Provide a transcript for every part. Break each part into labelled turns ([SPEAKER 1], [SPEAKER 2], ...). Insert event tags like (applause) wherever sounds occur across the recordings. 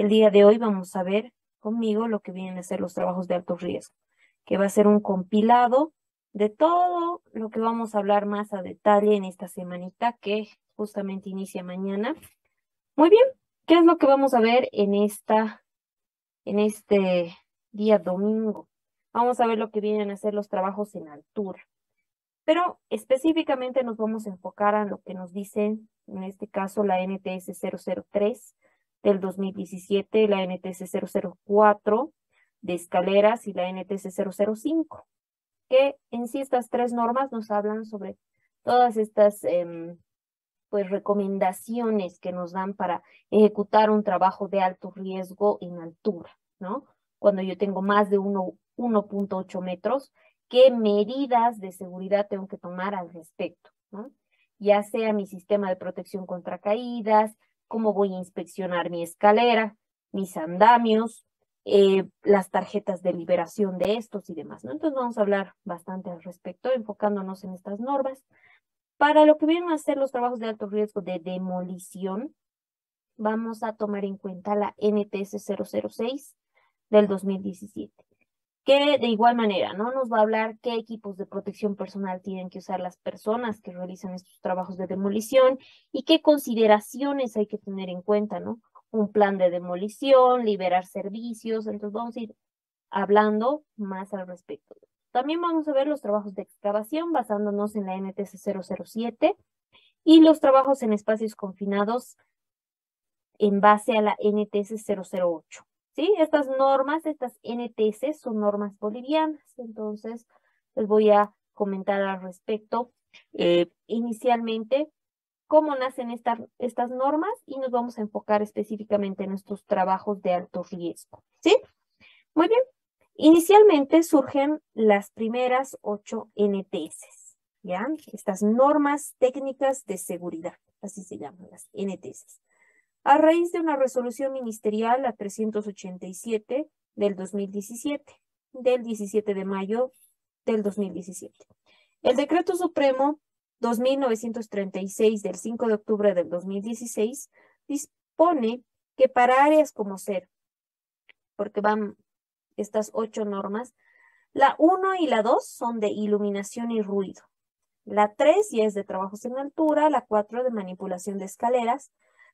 [SPEAKER 1] El día de hoy vamos a ver conmigo lo que vienen a ser los trabajos de alto riesgo, que va a ser un compilado de todo lo que vamos a hablar más a detalle en esta semanita que justamente inicia mañana. Muy bien, ¿qué es lo que vamos a ver en esta en este día domingo? Vamos a ver lo que vienen a ser los trabajos en altura. Pero específicamente nos vamos a enfocar a lo que nos dicen, en este caso la NTS 003 del 2017, la NTC 004 de escaleras y la NTC 005, que en sí estas tres normas nos hablan sobre todas estas em, pues recomendaciones que nos dan para ejecutar un trabajo de alto riesgo en altura, ¿no? Cuando yo tengo más de 1.8 metros, ¿qué medidas de seguridad tengo que tomar al respecto? ¿no? Ya sea mi sistema de protección contra caídas, cómo voy a inspeccionar mi escalera, mis andamios, eh, las tarjetas de liberación de estos y demás. ¿no? Entonces vamos a hablar bastante al respecto, enfocándonos en estas normas. Para lo que vienen a ser los trabajos de alto riesgo de demolición, vamos a tomar en cuenta la NTS 006 del 2017 de igual manera, ¿no? Nos va a hablar qué equipos de protección personal tienen que usar las personas que realizan estos trabajos de demolición y qué consideraciones hay que tener en cuenta, ¿no? Un plan de demolición, liberar servicios, entonces vamos a ir hablando más al respecto. También vamos a ver los trabajos de excavación basándonos en la NTC 007 y los trabajos en espacios confinados en base a la NTS 008. Estas normas, estas NTC son normas bolivianas, entonces les voy a comentar al respecto eh, inicialmente cómo nacen estas normas y nos vamos a enfocar específicamente en estos trabajos de alto riesgo, ¿sí? Muy bien, inicialmente surgen las primeras ocho NTS, ¿ya? Estas normas técnicas de seguridad, así se llaman las NTS a raíz de una resolución ministerial a 387 del 2017, del 17 de mayo del 2017. El decreto supremo 2936 del 5 de octubre del 2016 dispone que para áreas como ser, porque van estas ocho normas, la 1 y la 2 son de iluminación y ruido. La 3 ya es de trabajos en altura, la 4 de manipulación de escaleras,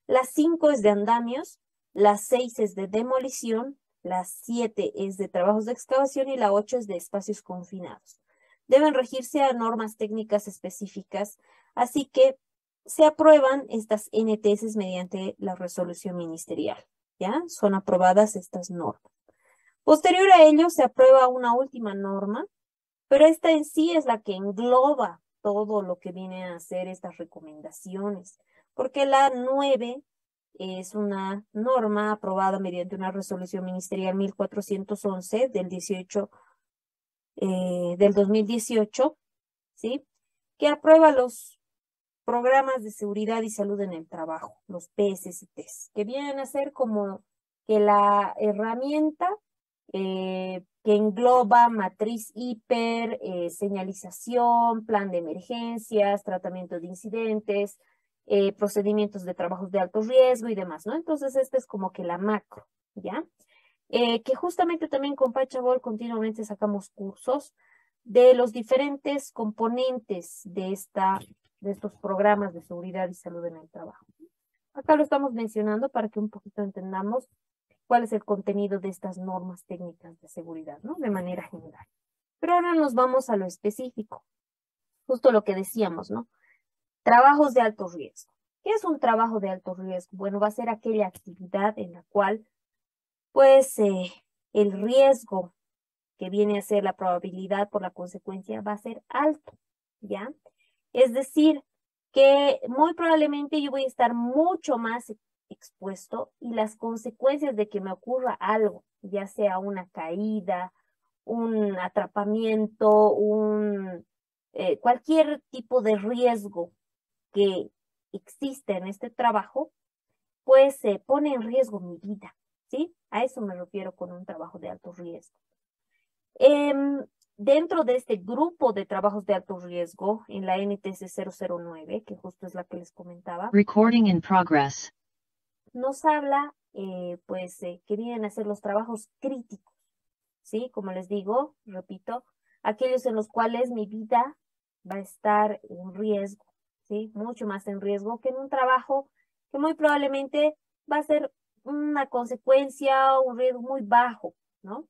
[SPEAKER 1] las 5 es de andamios, las 6 es de demolición, las 7 es de trabajos de excavación y la 8 es de espacios confinados. Deben regirse a normas técnicas específicas, así que se aprueban estas NTS mediante la resolución ministerial. ¿Ya? Son aprobadas estas normas. Posterior a ello se aprueba una última norma, pero esta en sí es la que engloba todo lo que vienen a hacer estas recomendaciones porque la 9 es una norma aprobada mediante una resolución ministerial 1411 del 18 eh, del 2018, ¿sí? que aprueba los programas de seguridad y salud en el trabajo, los PSSTs, que vienen a ser como que la herramienta eh, que engloba matriz hiper, eh, señalización, plan de emergencias, tratamiento de incidentes, eh, procedimientos de trabajos de alto riesgo y demás, ¿no? Entonces, esta es como que la macro, ¿ya? Eh, que justamente también con Pachabol continuamente sacamos cursos de los diferentes componentes de, esta, de estos programas de seguridad y salud en el trabajo. Acá lo estamos mencionando para que un poquito entendamos cuál es el contenido de estas normas técnicas de seguridad, ¿no? De manera general. Pero ahora nos vamos a lo específico, justo lo que decíamos, ¿no? Trabajos de alto riesgo. ¿Qué es un trabajo de alto riesgo? Bueno, va a ser aquella actividad en la cual, pues, eh, el riesgo que viene a ser la probabilidad por la consecuencia va a ser alto, ¿ya? Es decir, que muy probablemente yo voy a estar mucho más expuesto y las consecuencias de que me ocurra algo, ya sea una caída, un atrapamiento, un, eh, cualquier tipo de riesgo que existe en este trabajo, pues se pone en riesgo mi vida, ¿sí? A eso me refiero con un trabajo de alto riesgo. Em, dentro de este grupo de trabajos de alto riesgo en la NTC 009, que justo es la que les comentaba, Recording in progress. nos habla, eh, pues, que vienen a ser los trabajos críticos, ¿sí? Como les digo, repito, aquellos en los cuales mi vida va a estar en riesgo, mucho más en riesgo que en un trabajo que muy probablemente va a ser una consecuencia o un riesgo muy bajo, ¿no?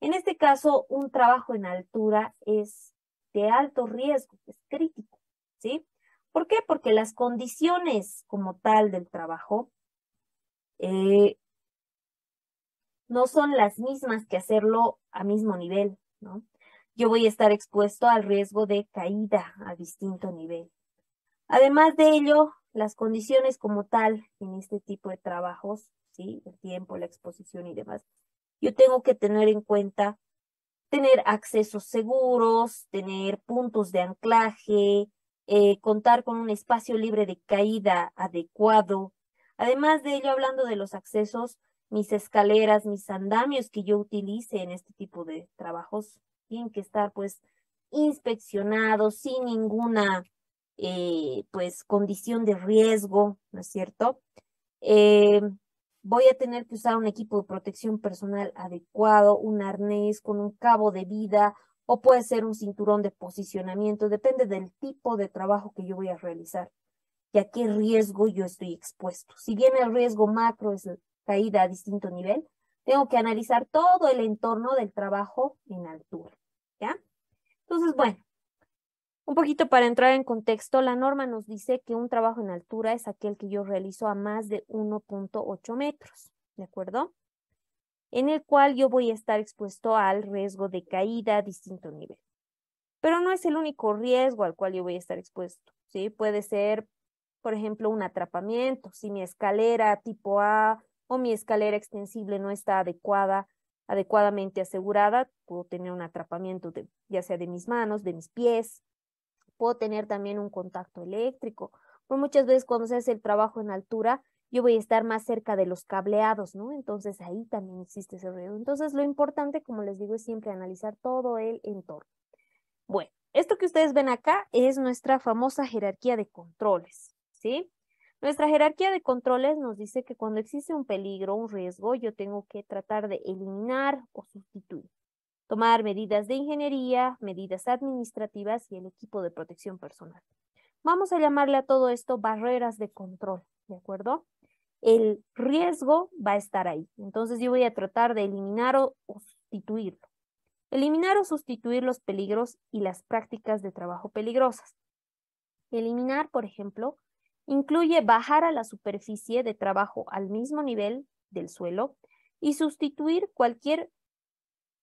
[SPEAKER 1] En este caso, un trabajo en altura es de alto riesgo, es crítico, ¿sí? ¿Por qué? Porque las condiciones como tal del trabajo eh, no son las mismas que hacerlo a mismo nivel, ¿no? Yo voy a estar expuesto al riesgo de caída a distinto nivel, Además de ello, las condiciones como tal en este tipo de trabajos, ¿sí? el tiempo, la exposición y demás, yo tengo que tener en cuenta tener accesos seguros, tener puntos de anclaje, eh, contar con un espacio libre de caída adecuado. Además de ello, hablando de los accesos, mis escaleras, mis andamios que yo utilice en este tipo de trabajos tienen que estar pues inspeccionados sin ninguna eh, pues condición de riesgo, ¿no es cierto? Eh, voy a tener que usar un equipo de protección personal adecuado, un arnés con un cabo de vida o puede ser un cinturón de posicionamiento, depende del tipo de trabajo que yo voy a realizar y a qué riesgo yo estoy expuesto. Si bien el riesgo macro es caída a distinto nivel, tengo que analizar todo el entorno del trabajo en altura, ¿ya? Entonces, bueno, un poquito para entrar en contexto, la norma nos dice que un trabajo en altura es aquel que yo realizo a más de 1.8 metros, ¿de acuerdo? En el cual yo voy a estar expuesto al riesgo de caída a distinto nivel. Pero no es el único riesgo al cual yo voy a estar expuesto, ¿sí? Puede ser, por ejemplo, un atrapamiento, si mi escalera tipo A o mi escalera extensible no está adecuada, adecuadamente asegurada, puedo tener un atrapamiento ya sea de mis manos, de mis pies, puedo tener también un contacto eléctrico. pues muchas veces cuando se hace el trabajo en altura, yo voy a estar más cerca de los cableados, ¿no? Entonces ahí también existe ese ruido. Entonces lo importante, como les digo, es siempre analizar todo el entorno. Bueno, esto que ustedes ven acá es nuestra famosa jerarquía de controles, ¿sí? Nuestra jerarquía de controles nos dice que cuando existe un peligro, un riesgo, yo tengo que tratar de eliminar o sustituir tomar medidas de ingeniería, medidas administrativas y el equipo de protección personal. Vamos a llamarle a todo esto barreras de control, ¿de acuerdo? El riesgo va a estar ahí. Entonces yo voy a tratar de eliminar o, sustituirlo. Eliminar o sustituir los peligros y las prácticas de trabajo peligrosas. Eliminar, por ejemplo, incluye bajar a la superficie de trabajo al mismo nivel del suelo y sustituir cualquier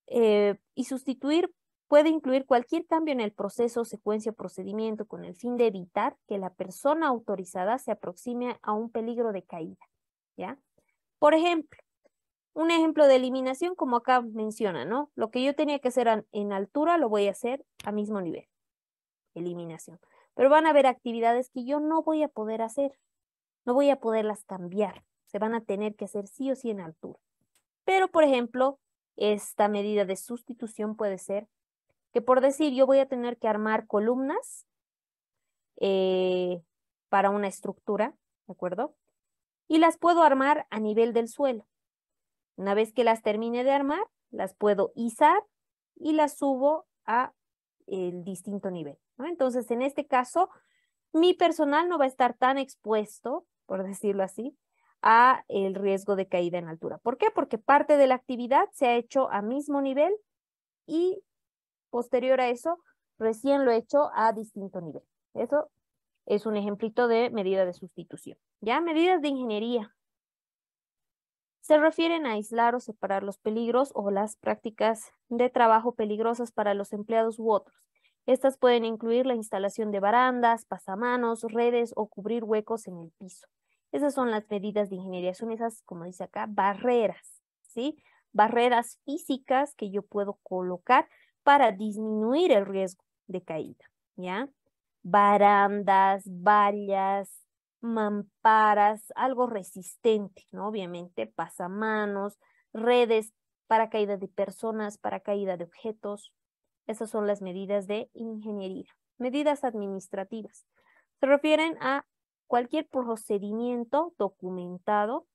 [SPEAKER 1] eh, y sustituir puede incluir cualquier cambio en el proceso, secuencia o procedimiento con el fin de evitar que la persona autorizada se aproxime a un peligro de caída. ¿ya? Por ejemplo, un ejemplo de eliminación como acá menciona, ¿no? Lo que yo tenía que hacer en altura lo voy a hacer a mismo nivel. Eliminación. Pero van a haber actividades que yo no voy a poder hacer. No voy a poderlas cambiar. Se van a tener que hacer sí o sí en altura. Pero, por ejemplo, esta medida de sustitución puede ser que por decir yo voy a tener que armar columnas eh, para una estructura, ¿de acuerdo? Y las puedo armar a nivel del suelo. Una vez que las termine de armar, las puedo izar y las subo a el distinto nivel. Entonces, en este caso, mi personal no va a estar tan expuesto, por decirlo así, a el riesgo de caída en altura. ¿Por qué? Porque parte de la actividad se ha hecho a mismo nivel y posterior a eso recién lo he hecho a distinto nivel. Eso es un ejemplito de medida de sustitución. Ya medidas de ingeniería se refieren a aislar o separar los peligros o las prácticas de trabajo peligrosas para los empleados u otros. Estas pueden incluir la instalación de barandas, pasamanos, redes o cubrir huecos en el piso. Esas son las medidas de ingeniería, son esas, como dice acá, barreras, ¿sí? Barreras físicas que yo puedo colocar para disminuir el riesgo de caída, ¿ya? Barandas, vallas, mamparas, algo resistente, ¿no? Obviamente, pasamanos, redes para caída de personas, para caída de objetos. Esas son las medidas de ingeniería. Medidas administrativas. Se refieren a cualquier procedimiento documentado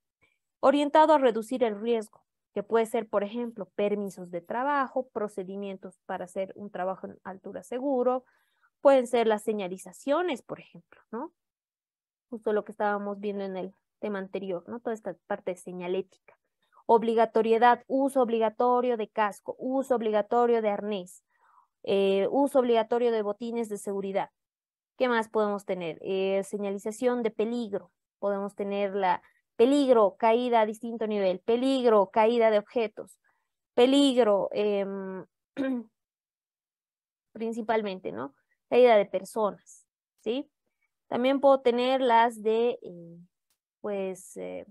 [SPEAKER 1] orientado a reducir el riesgo, que puede ser, por ejemplo, permisos de trabajo, procedimientos para hacer un trabajo en altura seguro, pueden ser las señalizaciones, por ejemplo, ¿no? Justo lo que estábamos viendo en el tema anterior, ¿no? Toda esta parte de señalética. Obligatoriedad, uso obligatorio de casco, uso obligatorio de arnés, eh, uso obligatorio de botines de seguridad. ¿Qué más podemos tener? Eh, señalización de peligro. Podemos tener la peligro, caída a distinto nivel, peligro, caída de objetos, peligro, em, (clears throat) principalmente, ¿no? Caída de personas, ¿sí? También puedo tener las de, eh, pues, eh,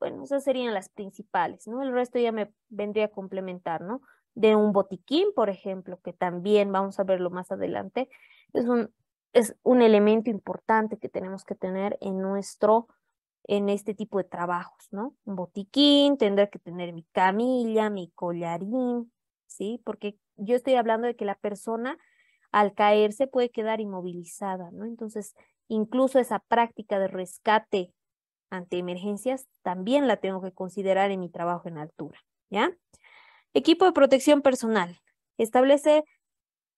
[SPEAKER 1] bueno, esas serían las principales, ¿no? El resto ya me vendría a complementar, ¿no? De un botiquín, por ejemplo, que también vamos a verlo más adelante, es un, es un elemento importante que tenemos que tener en nuestro, en este tipo de trabajos, ¿no? Un botiquín, tendré que tener mi camilla, mi collarín, ¿sí? Porque yo estoy hablando de que la persona al caerse puede quedar inmovilizada, ¿no? Entonces, incluso esa práctica de rescate ante emergencias también la tengo que considerar en mi trabajo en altura, ¿ya? Equipo de protección personal. Establece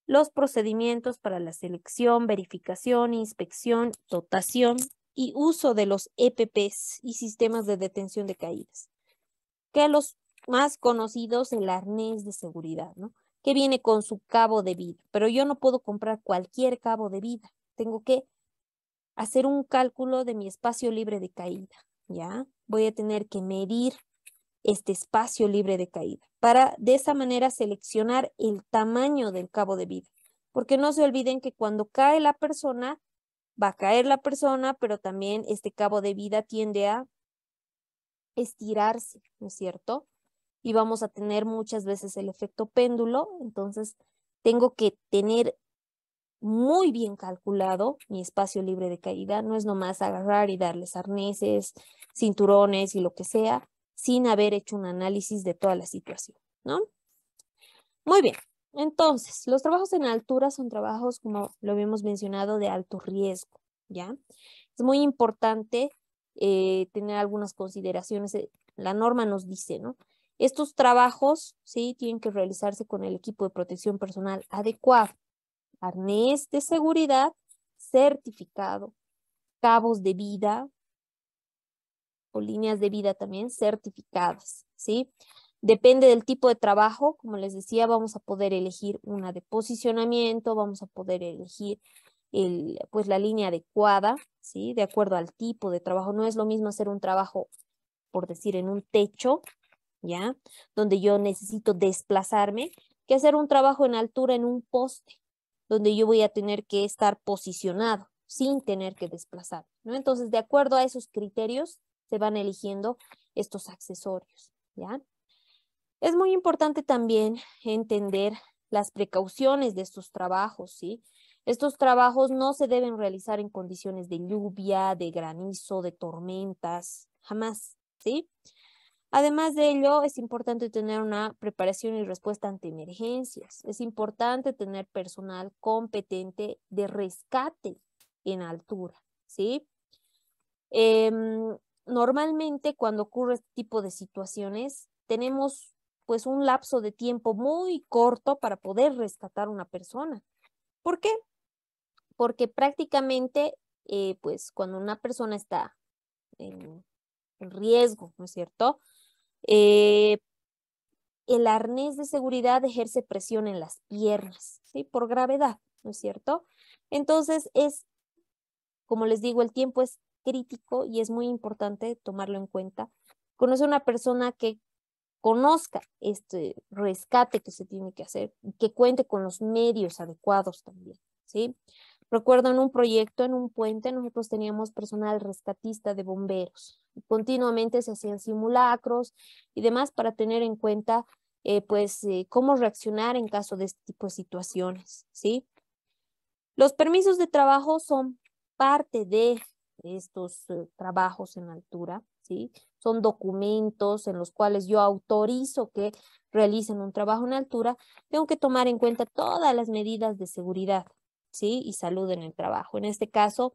[SPEAKER 1] los procedimientos para la selección, verificación, inspección, dotación y uso de los EPPs y sistemas de detención de caídas, que los más conocidos el arnés de seguridad, ¿no? Que viene con su cabo de vida, pero yo no puedo comprar cualquier cabo de vida, tengo que hacer un cálculo de mi espacio libre de caída, ¿ya? Voy a tener que medir este espacio libre de caída, para de esa manera seleccionar el tamaño del cabo de vida. Porque no se olviden que cuando cae la persona, va a caer la persona, pero también este cabo de vida tiende a estirarse, ¿no es cierto? Y vamos a tener muchas veces el efecto péndulo, entonces tengo que tener muy bien calculado mi espacio libre de caída, no es nomás agarrar y darles arneses, cinturones y lo que sea, sin haber hecho un análisis de toda la situación, ¿no? Muy bien, entonces, los trabajos en altura son trabajos, como lo habíamos mencionado, de alto riesgo, ¿ya? Es muy importante eh, tener algunas consideraciones. Eh, la norma nos dice, ¿no? Estos trabajos, sí, tienen que realizarse con el equipo de protección personal adecuado, arnés de seguridad certificado, cabos de vida, líneas de vida también certificadas, ¿sí? Depende del tipo de trabajo, como les decía, vamos a poder elegir una de posicionamiento, vamos a poder elegir el, pues la línea adecuada, ¿sí? De acuerdo al tipo de trabajo. No es lo mismo hacer un trabajo, por decir, en un techo, ¿ya? Donde yo necesito desplazarme, que hacer un trabajo en altura en un poste, donde yo voy a tener que estar posicionado sin tener que desplazarme, ¿no? Entonces, de acuerdo a esos criterios, se van eligiendo estos accesorios, ¿ya? Es muy importante también entender las precauciones de estos trabajos, ¿sí? Estos trabajos no se deben realizar en condiciones de lluvia, de granizo, de tormentas, jamás, ¿sí? Además de ello, es importante tener una preparación y respuesta ante emergencias. Es importante tener personal competente de rescate en altura, ¿sí? Em, normalmente cuando ocurre este tipo de situaciones, tenemos pues un lapso de tiempo muy corto para poder rescatar una persona. ¿Por qué? Porque prácticamente, eh, pues cuando una persona está en, riesgo, ¿no es cierto? Eh, el arnés de seguridad ejerce presión en las piernas, ¿sí? Por gravedad, ¿no es cierto? Entonces es, como les digo, el tiempo es crítico y es muy importante tomarlo en cuenta. Conoce una persona que conozca este rescate que se tiene que hacer, que cuente con los medios adecuados también, ¿sí? Recuerdo en un proyecto, en un puente, nosotros teníamos personal rescatista de bomberos. Continuamente se hacían simulacros y demás para tener en cuenta, eh, pues, eh, cómo reaccionar en caso de este tipo de situaciones, ¿sí? Los permisos de trabajo son parte de estos eh, trabajos en altura, ¿sí? Son documentos en los cuales yo autorizo que realicen un trabajo en altura, tengo que tomar en cuenta todas las medidas de seguridad, ¿sí? Y salud en el trabajo. En este caso,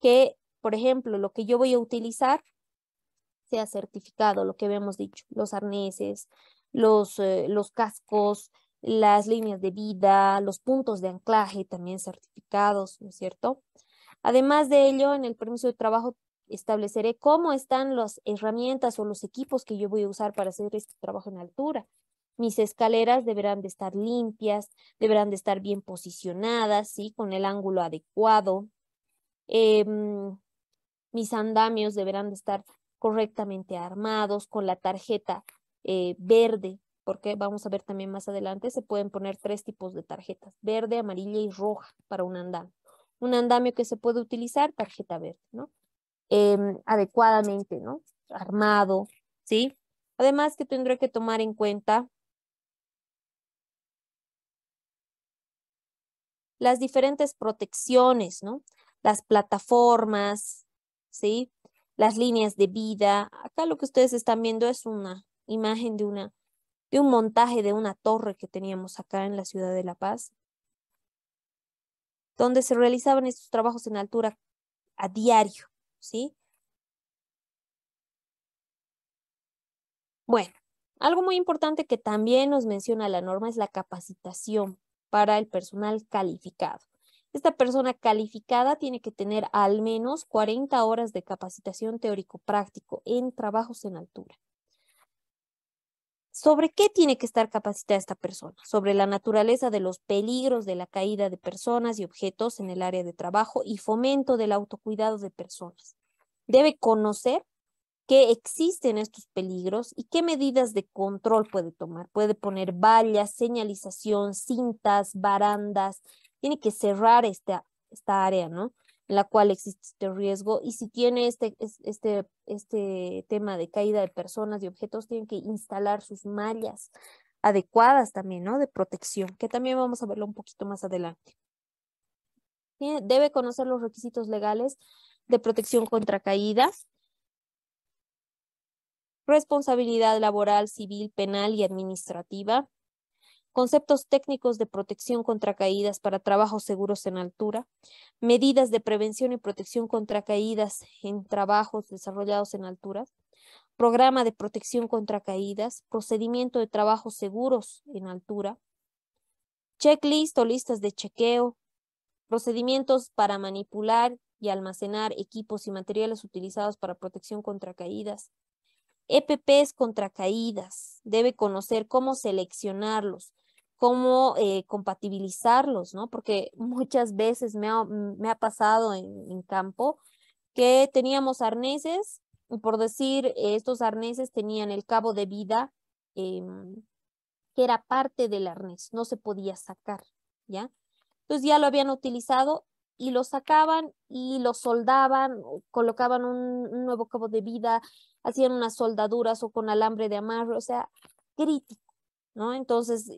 [SPEAKER 1] que, por ejemplo, lo que yo voy a utilizar sea certificado, lo que habíamos dicho, los arneses, los, eh, los cascos, las líneas de vida, los puntos de anclaje también certificados, ¿no es cierto? Además de ello, en el permiso de trabajo estableceré cómo están las herramientas o los equipos que yo voy a usar para hacer este trabajo en altura. Mis escaleras deberán de estar limpias, deberán de estar bien posicionadas, ¿sí? con el ángulo adecuado. Em, mis andamios deberán de estar correctamente armados, con la tarjeta eh, verde, porque vamos a ver también más adelante, se pueden poner tres tipos de tarjetas, verde, amarilla y roja para un andamio un andamio que se puede utilizar, tarjeta verde, ¿no? Em, adecuadamente, ¿no? Armado, ¿sí? Además que tendré que tomar en cuenta las diferentes protecciones, ¿no? Las plataformas, ¿sí? Las líneas de vida. Acá lo que ustedes están viendo es una imagen de una de un montaje de una torre que teníamos acá en la ciudad de La Paz donde se realizaban estos trabajos en altura a diario, ¿sí? Bueno, algo muy importante que también nos menciona la norma es la capacitación para el personal calificado. Esta persona calificada tiene que tener al menos 40 horas de capacitación teórico-práctico en trabajos en altura. ¿Sobre qué tiene que estar capacitada esta persona? Sobre la naturaleza de los peligros de la caída de personas y objetos en el área de trabajo y fomento del autocuidado de personas. Debe conocer que existen estos peligros y qué medidas de control puede tomar. Puede poner vallas, señalización, cintas, barandas. Tiene que cerrar esta, esta área, ¿no? la cual existe este riesgo y si tiene este, este, este tema de caída de personas y objetos, tienen que instalar sus mallas adecuadas también, ¿no? De protección, que también vamos a verlo un poquito más adelante. Debe conocer los requisitos legales de protección contra caídas, responsabilidad laboral, civil, penal y administrativa, conceptos técnicos de protección contra caídas para trabajos seguros en altura, medidas de prevención y protección contra caídas en trabajos desarrollados en altura. programa de protección contra caídas, procedimiento de trabajos seguros en altura, checklist o listas de chequeo, procedimientos para manipular y almacenar equipos y materiales utilizados para protección contra caídas, EPPs contra caídas. Debe conocer cómo seleccionarlos, cómo eh, compatibilizarlos, ¿no? Porque (laughs) muchas veces me ha, pasado en, campo que teníamos arneses, y por decir, estos arneses tenían el cabo de vida em, que era parte del arnés, no se podía sacar, ¿ya? Entonces ya lo habían utilizado y lo sacaban y lo soldaban, colocaban un, un, nuevo cabo de vida, hacían unas soldaduras o con alambre de amarre, o sea, crítico, ¿no? Entonces,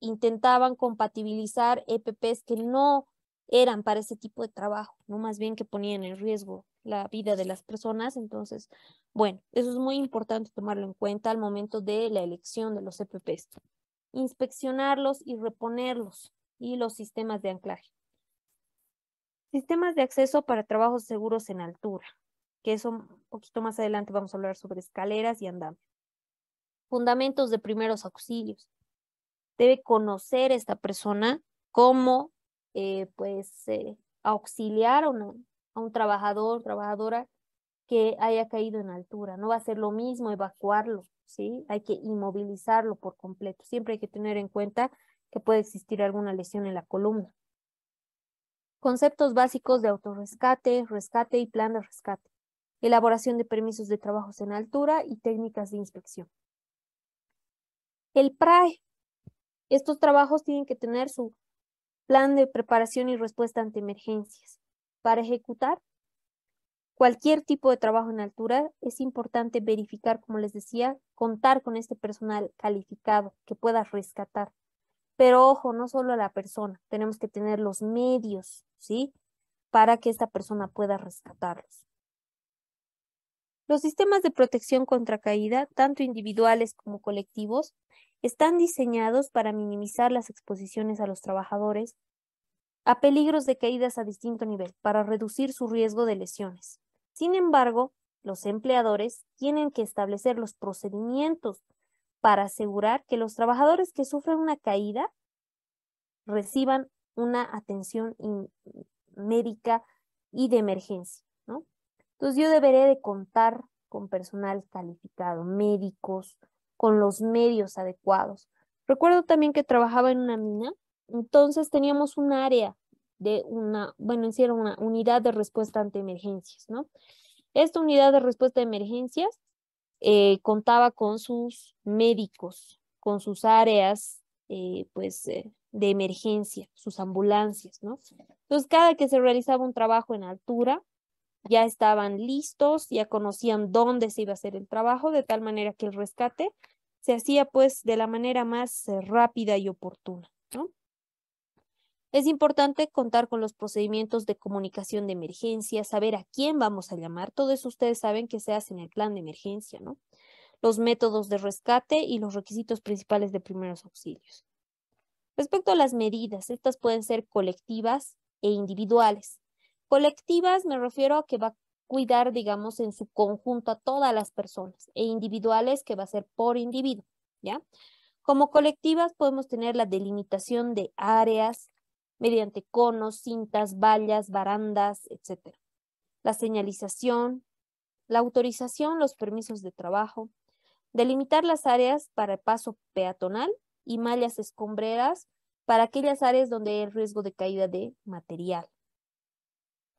[SPEAKER 1] intentaban compatibilizar EPPs que no eran para ese tipo de trabajo, no más bien que ponían en riesgo la vida de las personas. Entonces, bueno, eso es muy importante tomarlo en cuenta al momento de la elección de los EPPs. Inspeccionarlos y reponerlos y los sistemas de anclaje. Sistemas de acceso para trabajos seguros en altura, que eso un poquito más adelante vamos a hablar sobre escaleras y andamios. Fundamentos de primeros auxilios, debe conocer esta persona cómo eh, pues eh, auxiliar a, un trabajador, trabajadora que haya caído en altura. No va a ser lo mismo evacuarlo, ¿sí? Hay que inmovilizarlo por completo. Siempre hay que tener en cuenta que puede existir alguna lesión en la columna. Conceptos básicos de autorrescate, rescate y plan de rescate. Elaboración de permisos de trabajos en altura y técnicas de inspección. El PRAE estos trabajos tienen que tener su plan de preparación y respuesta ante emergencias. Para ejecutar cualquier tipo de trabajo en altura, es importante verificar, como les decía, contar con este personal calificado que pueda rescatar. Pero ojo, no solo a la persona, tenemos que tener los medios, ¿sí? Para que esta persona pueda rescatarlos. Los sistemas de protección contra caída, tanto individuales como colectivos, están diseñados para minimizar las exposiciones a los trabajadores a peligros de caídas a distinto nivel para reducir su riesgo de lesiones. Sin embargo, los empleadores tienen que establecer los procedimientos para asegurar que los trabajadores que sufren una caída reciban una atención médica y de emergencia. ¿no? Entonces yo deberé de contar con personal calificado, médicos, con los medios adecuados. Recuerdo también que trabajaba en una mina, entonces teníamos un área de una, bueno, hicieron una unidad de respuesta ante emergencias, ¿no? Esta unidad de respuesta de emergencias eh, contaba con sus médicos, con sus áreas, eh, pues, eh, de emergencia, sus ambulancias, ¿no? Entonces, cada que se realizaba un trabajo en altura, ya estaban listos, ya conocían dónde se iba a hacer el trabajo, de tal manera que el rescate se hacía pues de la manera más eh, rápida y oportuna. ¿no? Es importante contar con los procedimientos de comunicación de emergencia, saber a quién vamos a llamar. Todo eso ustedes saben que se hace en el plan de emergencia, ¿no? Los métodos de rescate y los requisitos principales de primeros auxilios. Respecto a las medidas, estas pueden ser colectivas e individuales. Colectivas me refiero a que va a cuidar, digamos, en su conjunto a todas las personas e individuales que va a ser por individuo, ¿ya? Como colectivas podemos tener la delimitación de áreas mediante conos, cintas, vallas, barandas, etc. La señalización, la autorización, los permisos de trabajo, delimitar las áreas para el paso peatonal y mallas escombreras para aquellas áreas donde hay riesgo de caída de material.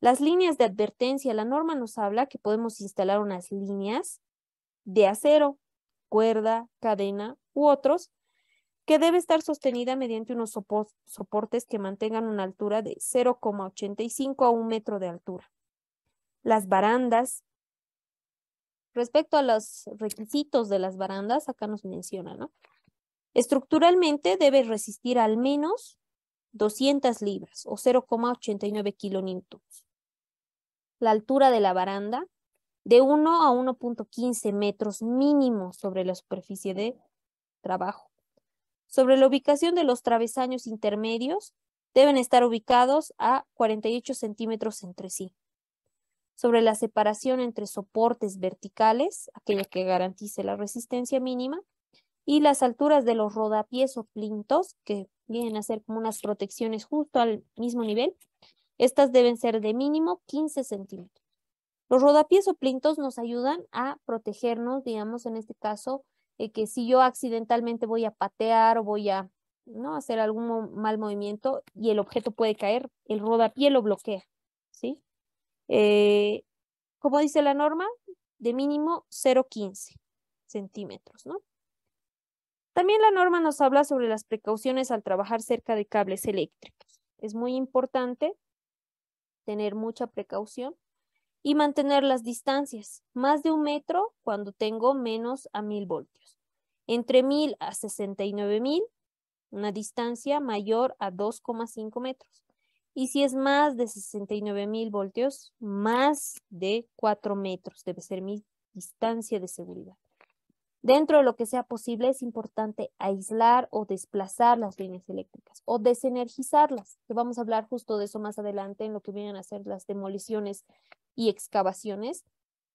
[SPEAKER 1] Las líneas de advertencia, la norma nos habla que podemos instalar unas líneas de acero, cuerda, cadena u otros, que debe estar sostenida mediante unos soportes que mantengan una altura de 0,85 a 1 metro de altura. Las barandas. Respecto a los requisitos de las barandas, acá nos menciona, ¿no? Estructuralmente debe resistir al menos 200 libras o 0,89 kilonewtons la altura de la baranda de 1 a 1.15 metros mínimo sobre la superficie de trabajo. Sobre la ubicación de los travesaños intermedios, deben estar ubicados a 48 centímetros entre sí. Sobre la separación entre soportes verticales, aquella que garantice la resistencia mínima, y las alturas de los rodapiés o plintos, que vienen a ser como unas protecciones justo al mismo nivel, estas deben ser de mínimo 15 centímetros. Los rodapiés o plintos nos ayudan a protegernos, digamos, en este caso, eh, que si yo accidentalmente voy a patear o voy a ¿no? hacer algún mal movimiento y el objeto puede caer, el rodapié lo bloquea. ¿sí? Eh, como dice la norma, de mínimo 0,15 centímetros. ¿no? También la norma nos habla sobre las precauciones al trabajar cerca de cables eléctricos. Es muy importante tener mucha precaución y mantener las distancias, más de un metro cuando tengo menos a mil voltios, entre mil a mil, una distancia mayor a 2,5 metros. Y si es más de 69000 voltios, más de 4 metros debe ser mi distancia de seguridad. Dentro de lo que sea posible es importante aislar o desplazar las líneas eléctricas o desenergizarlas, que vamos a hablar justo de eso más adelante en lo que vienen a ser las demoliciones y excavaciones.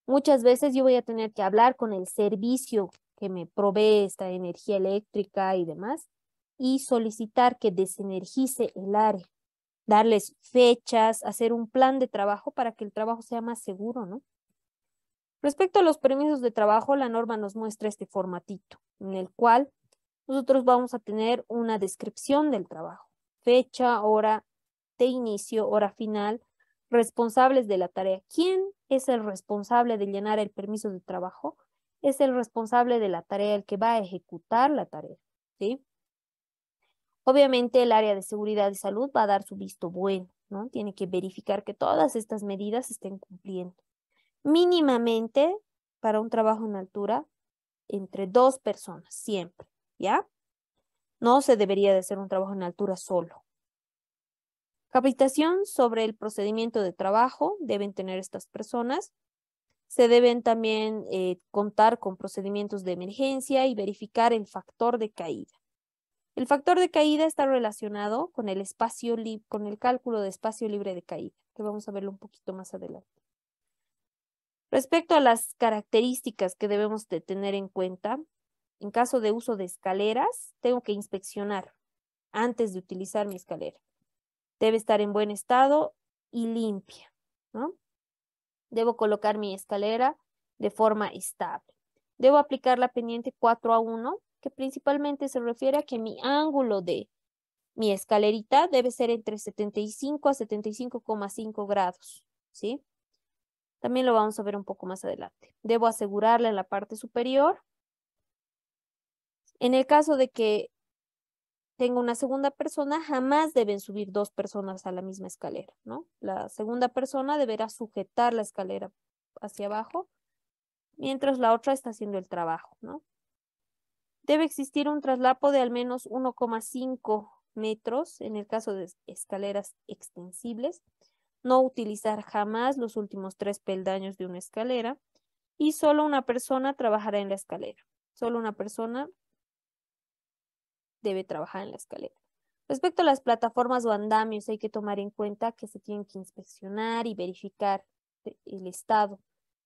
[SPEAKER 1] Muchas veces yo voy a tener que hablar con el servicio que me provee esta energía eléctrica y demás y solicitar que desenergice el área, darles fechas, hacer un plan de trabajo para que el trabajo sea más seguro, ¿no? Respecto a los permisos de trabajo, la norma nos muestra este formatito, en el cual nosotros vamos a tener una descripción del trabajo, fecha, hora de inicio, hora final, responsables de la tarea. ¿Quién es el responsable de llenar el permiso de trabajo? Es el responsable de la tarea, el que va a ejecutar la tarea, Obviamente el área de seguridad y salud va a dar su visto bueno, ¿no? Tiene que verificar que todas estas medidas estén cumpliendo mínimamente para un trabajo en altura entre dos personas, siempre, ¿ya? No se debería de hacer un trabajo en altura solo. Capitación sobre el procedimiento de trabajo deben tener estas personas. Se deben también eh, contar con procedimientos de emergencia y verificar el factor de caída. El factor de caída está relacionado con el, espacio con el cálculo de espacio libre de caída, que vamos a verlo un poquito más adelante. Respecto a las características que debemos de tener en cuenta, en caso de uso de escaleras, tengo que inspeccionar antes de utilizar mi escalera. Debe estar en buen estado y limpia. ¿no? Debo colocar mi escalera de forma estable. Debo aplicar la pendiente 4 a 1, que principalmente se refiere a que mi ángulo de mi escalerita debe ser entre 75 a 75,5 grados. ¿sí? También lo vamos a ver un poco más adelante. Debo asegurarla en la parte superior. En el caso de que tenga una segunda persona, jamás deben subir dos personas a la misma escalera, ¿no? La segunda persona deberá sujetar la escalera hacia abajo, mientras la otra está haciendo el trabajo, ¿no? Debe existir un traslapo de al menos 1,5 metros en el caso de escaleras extensibles no utilizar jamás los últimos tres peldaños de una escalera y solo una persona trabajará en la escalera. Solo una persona debe trabajar en la escalera. Respecto a las plataformas o andamios, hay que tomar en cuenta que se tienen que inspeccionar y verificar el estado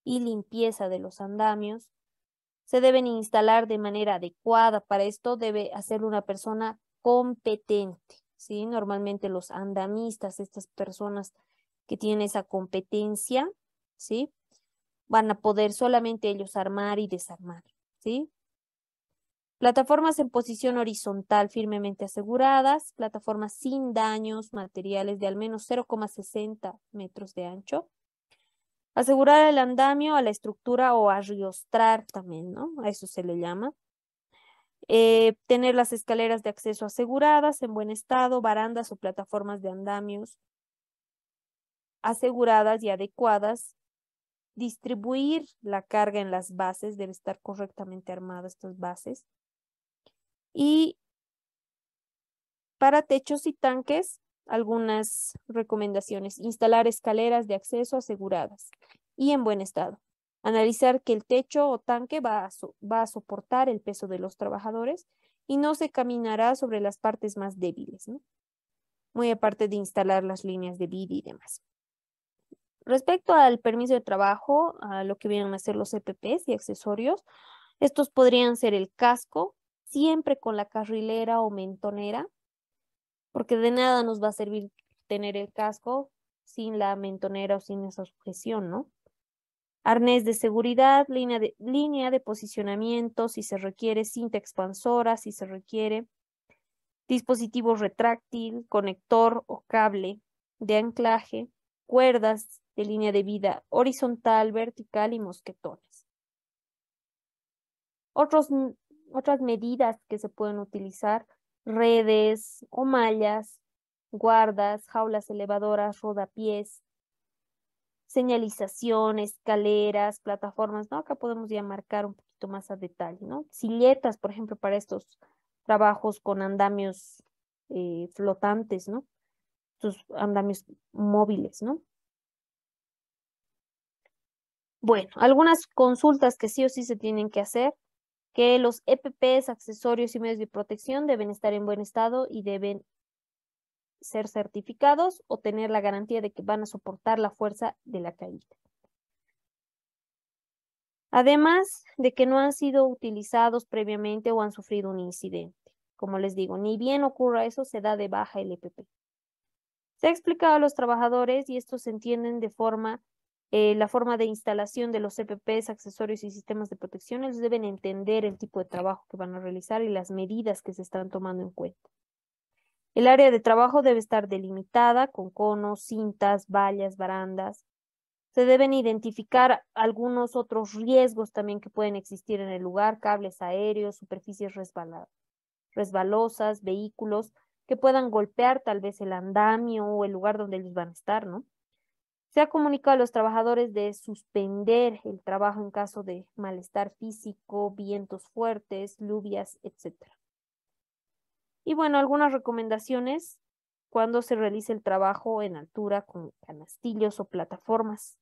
[SPEAKER 1] y limpieza de los andamios. Se deben instalar de manera adecuada. Para esto debe hacerlo una persona competente. ¿sí? Normalmente los andamistas, estas personas que tienen esa competencia, ¿sí? Van a poder solamente ellos armar y desarmar, ¿sí? Plataformas en posición horizontal firmemente aseguradas, plataformas sin daños materiales de al menos 0,60 metros de ancho. Asegurar el andamio a la estructura o arriostrar también, ¿no? A eso se le llama. Eh, tener las escaleras de acceso aseguradas en buen estado, barandas o plataformas de andamios aseguradas y adecuadas, distribuir la carga en las bases, debe estar correctamente armada estas bases. Y para techos y tanques, algunas recomendaciones. Instalar escaleras de acceso aseguradas y en buen estado. Analizar que el techo o tanque va a, va a soportar el peso de los trabajadores y no se caminará sobre las partes más débiles. Muy aparte de instalar las líneas de vida y demás. Respecto al permiso de trabajo, a lo que vienen a ser los EPPs y accesorios, estos podrían ser el casco, siempre con la carrilera o mentonera, porque de nada nos va a servir tener el casco sin la mentonera o sin esa sujeción, ¿no? Arnés de seguridad, línea de, línea de posicionamiento, si se requiere, cinta expansora, si se requiere, dispositivo retráctil, conector o cable de anclaje, cuerdas línea de vida horizontal, vertical y mosquetones. Otros, otras medidas que se pueden utilizar, redes o mallas, guardas, jaulas elevadoras, rodapiés, señalización, escaleras, plataformas, ¿no? Acá podemos ya marcar un poquito más a detalle, ¿no? Siletas, por ejemplo, para estos trabajos con andamios eh, flotantes, ¿no? Estos andamios móviles, ¿no? Bueno, algunas consultas que sí o sí se tienen que hacer, que los EPPs, accesorios y medios de protección deben estar en buen estado y deben ser certificados o tener la garantía de que van a soportar la fuerza de la caída. Además de que no han sido utilizados previamente o han sufrido un incidente. Como les digo, ni bien ocurra eso, se da de baja el EPP. Se ha explicado a los trabajadores y estos se entienden de forma eh, la forma de instalación de los CPPs, accesorios y sistemas de protección, ellos deben entender el tipo de trabajo que van a realizar y las medidas que se están tomando en cuenta. El área de trabajo debe estar delimitada con conos, cintas, vallas, barandas. Se deben identificar algunos otros riesgos también que pueden existir en el lugar, cables aéreos, superficies resbalosas, vehículos que puedan golpear tal vez el andamio o el lugar donde ellos van a estar, ¿no? Se ha comunicado a los trabajadores de suspender el trabajo en caso de malestar físico, vientos fuertes, lluvias, etc. Y bueno, algunas recomendaciones cuando se realice el trabajo en altura con canastillos o plataformas.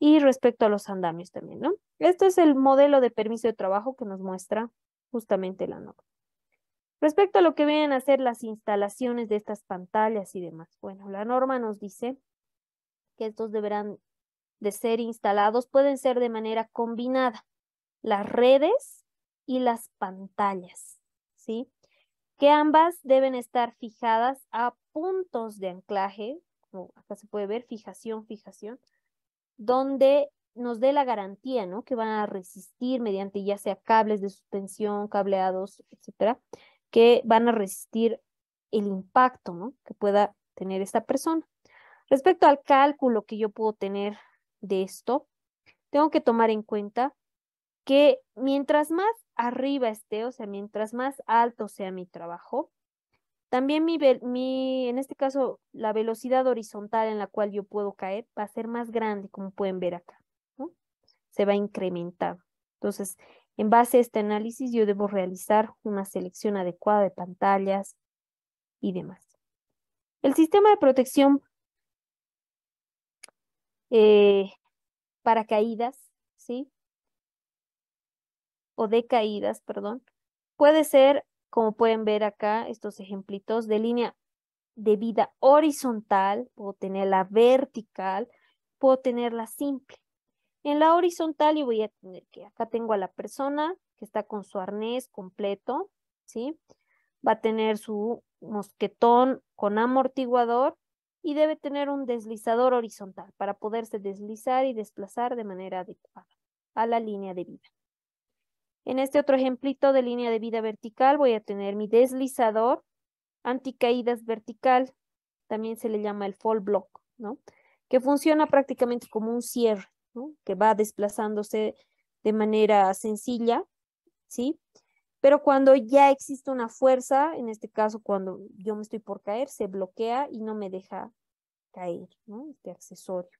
[SPEAKER 1] Y respecto a los andamios también, ¿no? Este es el modelo de permiso de trabajo que nos muestra justamente la norma. Respecto a lo que vienen a ser las instalaciones de estas pantallas y demás, bueno, la norma nos dice que estos deberán de ser instalados pueden ser de manera combinada, las redes y las pantallas, ¿sí? Que ambas deben estar fijadas a puntos de anclaje, como acá se puede ver, fijación, fijación, donde nos dé la garantía, ¿no? Que van a resistir mediante ya sea cables de suspensión, cableados, etcétera, que van a resistir el impacto, Que pueda tener esta persona. Respecto al cálculo que yo puedo tener de esto, tengo que tomar en cuenta que mientras más arriba esté, o sea, mientras más alto sea mi trabajo, también mi, en este caso, la velocidad horizontal en la cual yo puedo caer va a ser más grande, como pueden ver acá. Se va a incrementar. Entonces, en base a este análisis, yo debo realizar una selección adecuada de pantallas y demás. El sistema de protección para eh, paracaídas, ¿sí? O de caídas, perdón. Puede ser, como pueden ver acá, estos ejemplitos de línea de vida horizontal, puedo tenerla vertical, puedo tenerla simple. En la horizontal y voy a tener que, acá tengo a la persona que está con su arnés completo, ¿sí? Va a tener su mosquetón con amortiguador y debe tener un deslizador horizontal para poderse deslizar y desplazar de manera adecuada a la línea de vida. En este otro ejemplito de línea de vida vertical voy a tener mi deslizador anticaídas vertical, también se le llama el fall block, ¿no? que funciona prácticamente como un cierre, ¿no? que va desplazándose de manera sencilla, ¿sí? Pero cuando ya existe una fuerza, en este caso cuando yo me estoy por caer, se bloquea y no me deja caer, ¿no? Este accesorio.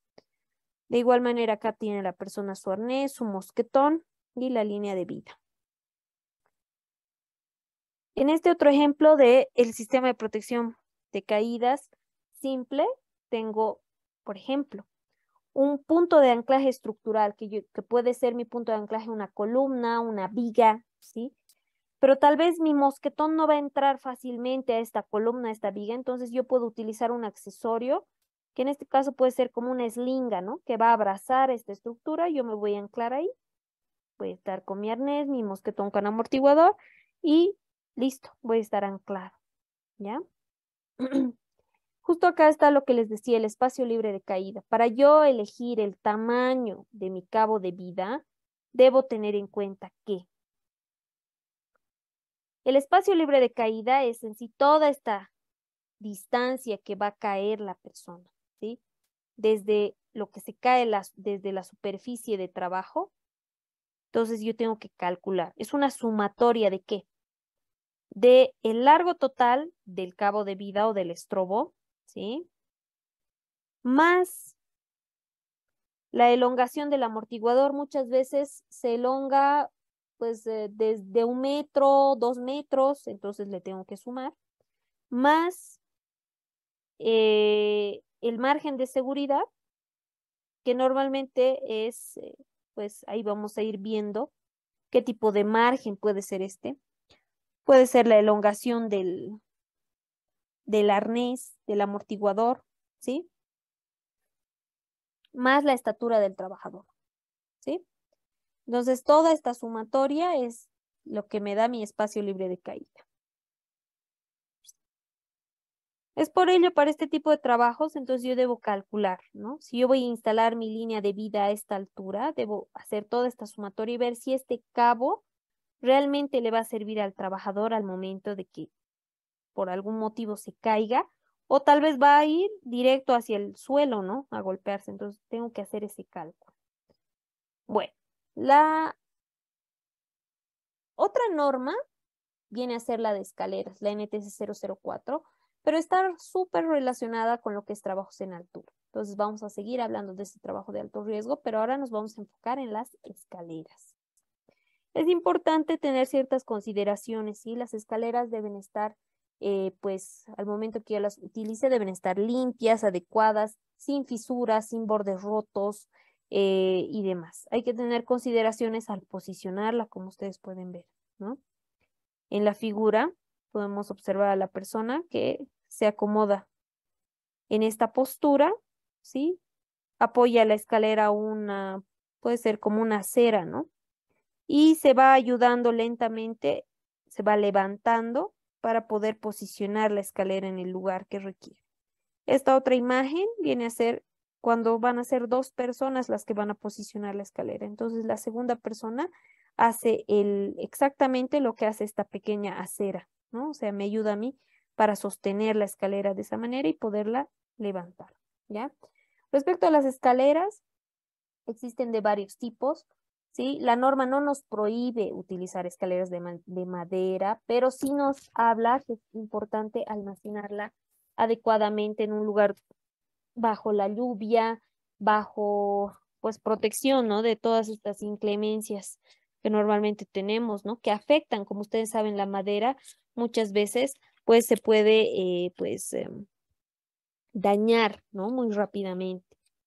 [SPEAKER 1] De igual manera, acá tiene la persona su arnés, su mosquetón y la línea de vida. En este otro ejemplo del el sistema de protección de caídas simple, tengo, por ejemplo, un punto de anclaje estructural que puede ser mi punto de anclaje una columna, una viga, ¿sí? pero tal vez mi mosquetón no va a entrar fácilmente a esta columna, a esta viga, entonces yo puedo utilizar un accesorio, que en este caso puede ser como una eslinga, ¿no? Que va a abrazar esta estructura, yo me voy a anclar ahí, voy a estar con mi arnés, mi mosquetón con amortiguador y listo, voy a estar anclado, ¿ya? (clears throat) Justo acá está lo que les decía, el espacio libre de caída. Para yo elegir el tamaño de mi cabo de vida, debo tener en cuenta que el espacio libre de caída es en sí toda esta distancia que va a caer la persona, ¿sí? Desde lo que se cae desde la superficie de trabajo, entonces yo tengo que calcular. Es una sumatoria de qué? De el largo total del cabo de vida o del estrobo, ¿sí? Más la elongación del amortiguador. Muchas veces se elonga pues eh, desde un metro, dos metros, entonces le tengo que sumar, más eh, el margen de seguridad, que normalmente es, eh, pues ahí vamos a ir viendo qué tipo de margen puede ser este. Puede ser la elongación del, del arnés, del amortiguador, ¿sí? Más la estatura del trabajador. Entonces, toda esta sumatoria es lo que me da mi espacio libre de caída. Es por ello, para este tipo de trabajos, entonces yo debo calcular, ¿no? Si yo voy a instalar mi línea de vida a esta altura, debo hacer toda esta sumatoria y ver si este cabo realmente le va a servir al trabajador al momento de que por algún motivo se caiga o tal vez va a ir directo hacia el suelo, ¿no? A golpearse. Entonces tengo que hacer ese cálculo. Bueno, la otra norma viene a ser la de escaleras, la NTC 004, pero está súper relacionada con lo que es trabajos en altura. Entonces vamos a seguir hablando de este trabajo de alto riesgo, pero ahora nos vamos a enfocar en las escaleras. Es importante tener ciertas consideraciones, ¿sí? Las escaleras deben estar, eh, pues al momento que yo las utilice, deben estar limpias, adecuadas, sin fisuras, sin bordes rotos, eh, y demás. Hay que tener consideraciones al posicionarla, como ustedes pueden ver, ¿no? En la figura podemos observar a la persona que se acomoda en esta postura, ¿sí? Apoya la escalera una, puede ser como una acera, ¿no? Y se va ayudando lentamente, se va levantando para poder posicionar la escalera en el lugar que requiere. Esta otra imagen viene a ser cuando van a ser dos personas las que van a posicionar la escalera. Entonces la segunda persona hace el, exactamente lo que hace esta pequeña acera, ¿no? O sea, me ayuda a mí para sostener la escalera de esa manera y poderla levantar, ¿ya? Respecto a las escaleras, existen de varios tipos, ¿sí? La norma no nos prohíbe utilizar escaleras de, de madera, pero sí nos habla que es importante almacenarla adecuadamente en un lugar bajo la lluvia, bajo pues protección, ¿no? De todas estas inclemencias que normalmente tenemos, ¿no? Que afectan, como ustedes saben, la madera muchas veces, pues se puede, eh, pues, em, dañar, ¿no? Muy rápidamente.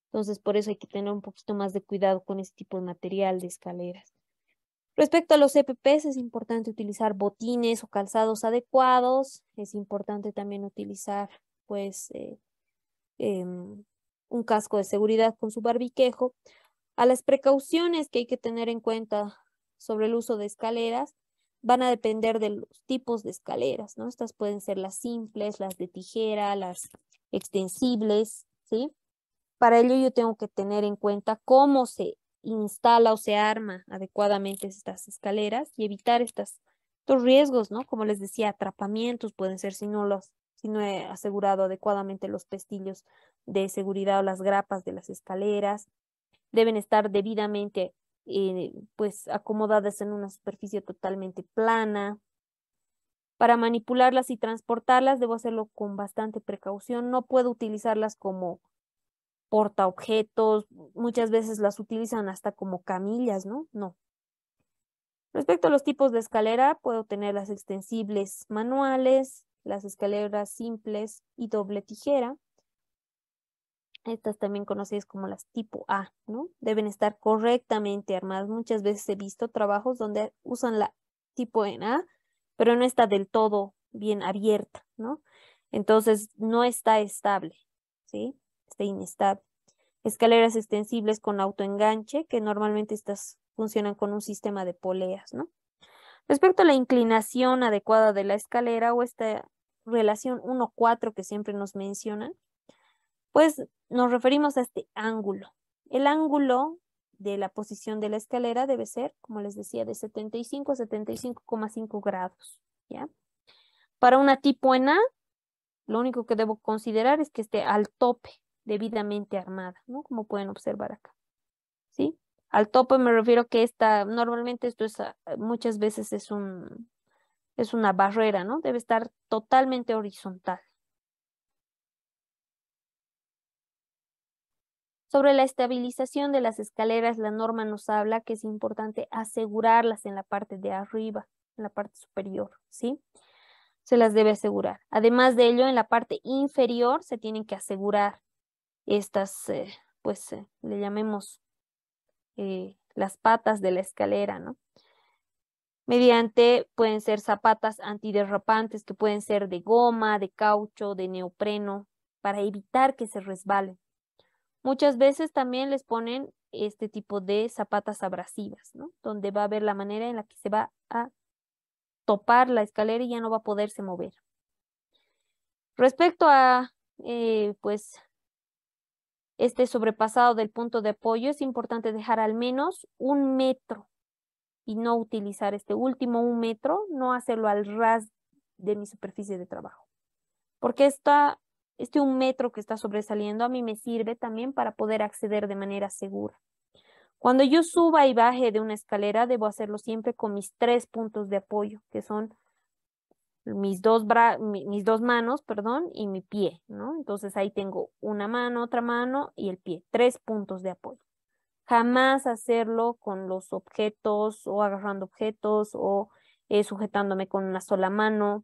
[SPEAKER 1] Entonces, por eso hay que tener un poquito más de cuidado con este tipo de material de escaleras. Respecto a los EPPs, es importante utilizar botines o calzados adecuados. Es importante también utilizar, pues, eh, Em, un casco de seguridad con su barbiquejo, a las precauciones que hay que tener en cuenta sobre el uso de escaleras, van a depender de los tipos de escaleras, ¿no? Estas pueden ser las simples, las de tijera, las extensibles, ¿sí? Para ello yo tengo que tener en cuenta cómo se instala o se arma adecuadamente estas escaleras y evitar estos riesgos, ¿no? Como les decía, atrapamientos pueden ser si no los si no he asegurado adecuadamente los pestillos de seguridad o las grapas de las escaleras. Deben estar debidamente eh, pues acomodadas en una superficie totalmente plana. Para manipularlas y transportarlas debo hacerlo con bastante precaución. No puedo utilizarlas como portaobjetos. Muchas veces las utilizan hasta como camillas, ¿no? No. Respecto a los tipos de escalera, puedo tener las extensibles manuales, las escaleras simples y doble tijera. Estas también conocidas como las tipo A, ¿no? Deben estar correctamente armadas. Muchas veces he visto trabajos donde usan la tipo en A, pero no está del todo bien abierta, ¿no? Entonces no está estable, ¿sí? Está inestable. Escaleras extensibles con autoenganche, que normalmente estas funcionan con un sistema de poleas, ¿no? Respecto a la inclinación adecuada de la escalera o esta relación 1-4 que siempre nos mencionan, pues nos referimos a este ángulo. El ángulo de la posición de la escalera debe ser, como les decía, de 75 a 75,5 grados. ¿ya? Para una tipo en A, lo único que debo considerar es que esté al tope, debidamente armada, ¿no? Como pueden observar acá. ¿Sí? Al tope me refiero que esta, normalmente esto es, ah, muchas veces es un, es una barrera, ¿no? Debe estar totalmente horizontal. Sobre la estabilización de las escaleras, la norma nos habla que es importante asegurarlas en la parte de arriba, en la parte superior, ¿sí? Se las debe asegurar. Además de ello, en la parte inferior se tienen que asegurar estas, eh, pues, eh, le llamemos eh, las patas de la escalera, ¿no? mediante, pueden ser zapatas antiderrapantes que pueden ser de goma, de caucho, de neopreno, para evitar que se resbalen. Muchas veces también les ponen este tipo de zapatas abrasivas, ¿no? Donde va a haber la manera en la que se va a topar la escalera y ya no va a poderse mover. Respecto a, eh, pues, este sobrepasado del punto de apoyo, es importante dejar al menos un metro y no utilizar este último un metro, no hacerlo al ras de mi superficie de trabajo. Porque esta, este un metro que está sobresaliendo a mí me sirve también para poder acceder de manera segura. Cuando yo suba y baje de una escalera, debo hacerlo siempre con mis tres puntos de apoyo, que son mis dos, mis dos manos perdón, y mi pie. ¿no? Entonces ahí tengo una mano, otra mano y el pie, tres puntos de apoyo. Jamás hacerlo con los objetos o agarrando objetos o eh, sujetándome con una sola mano.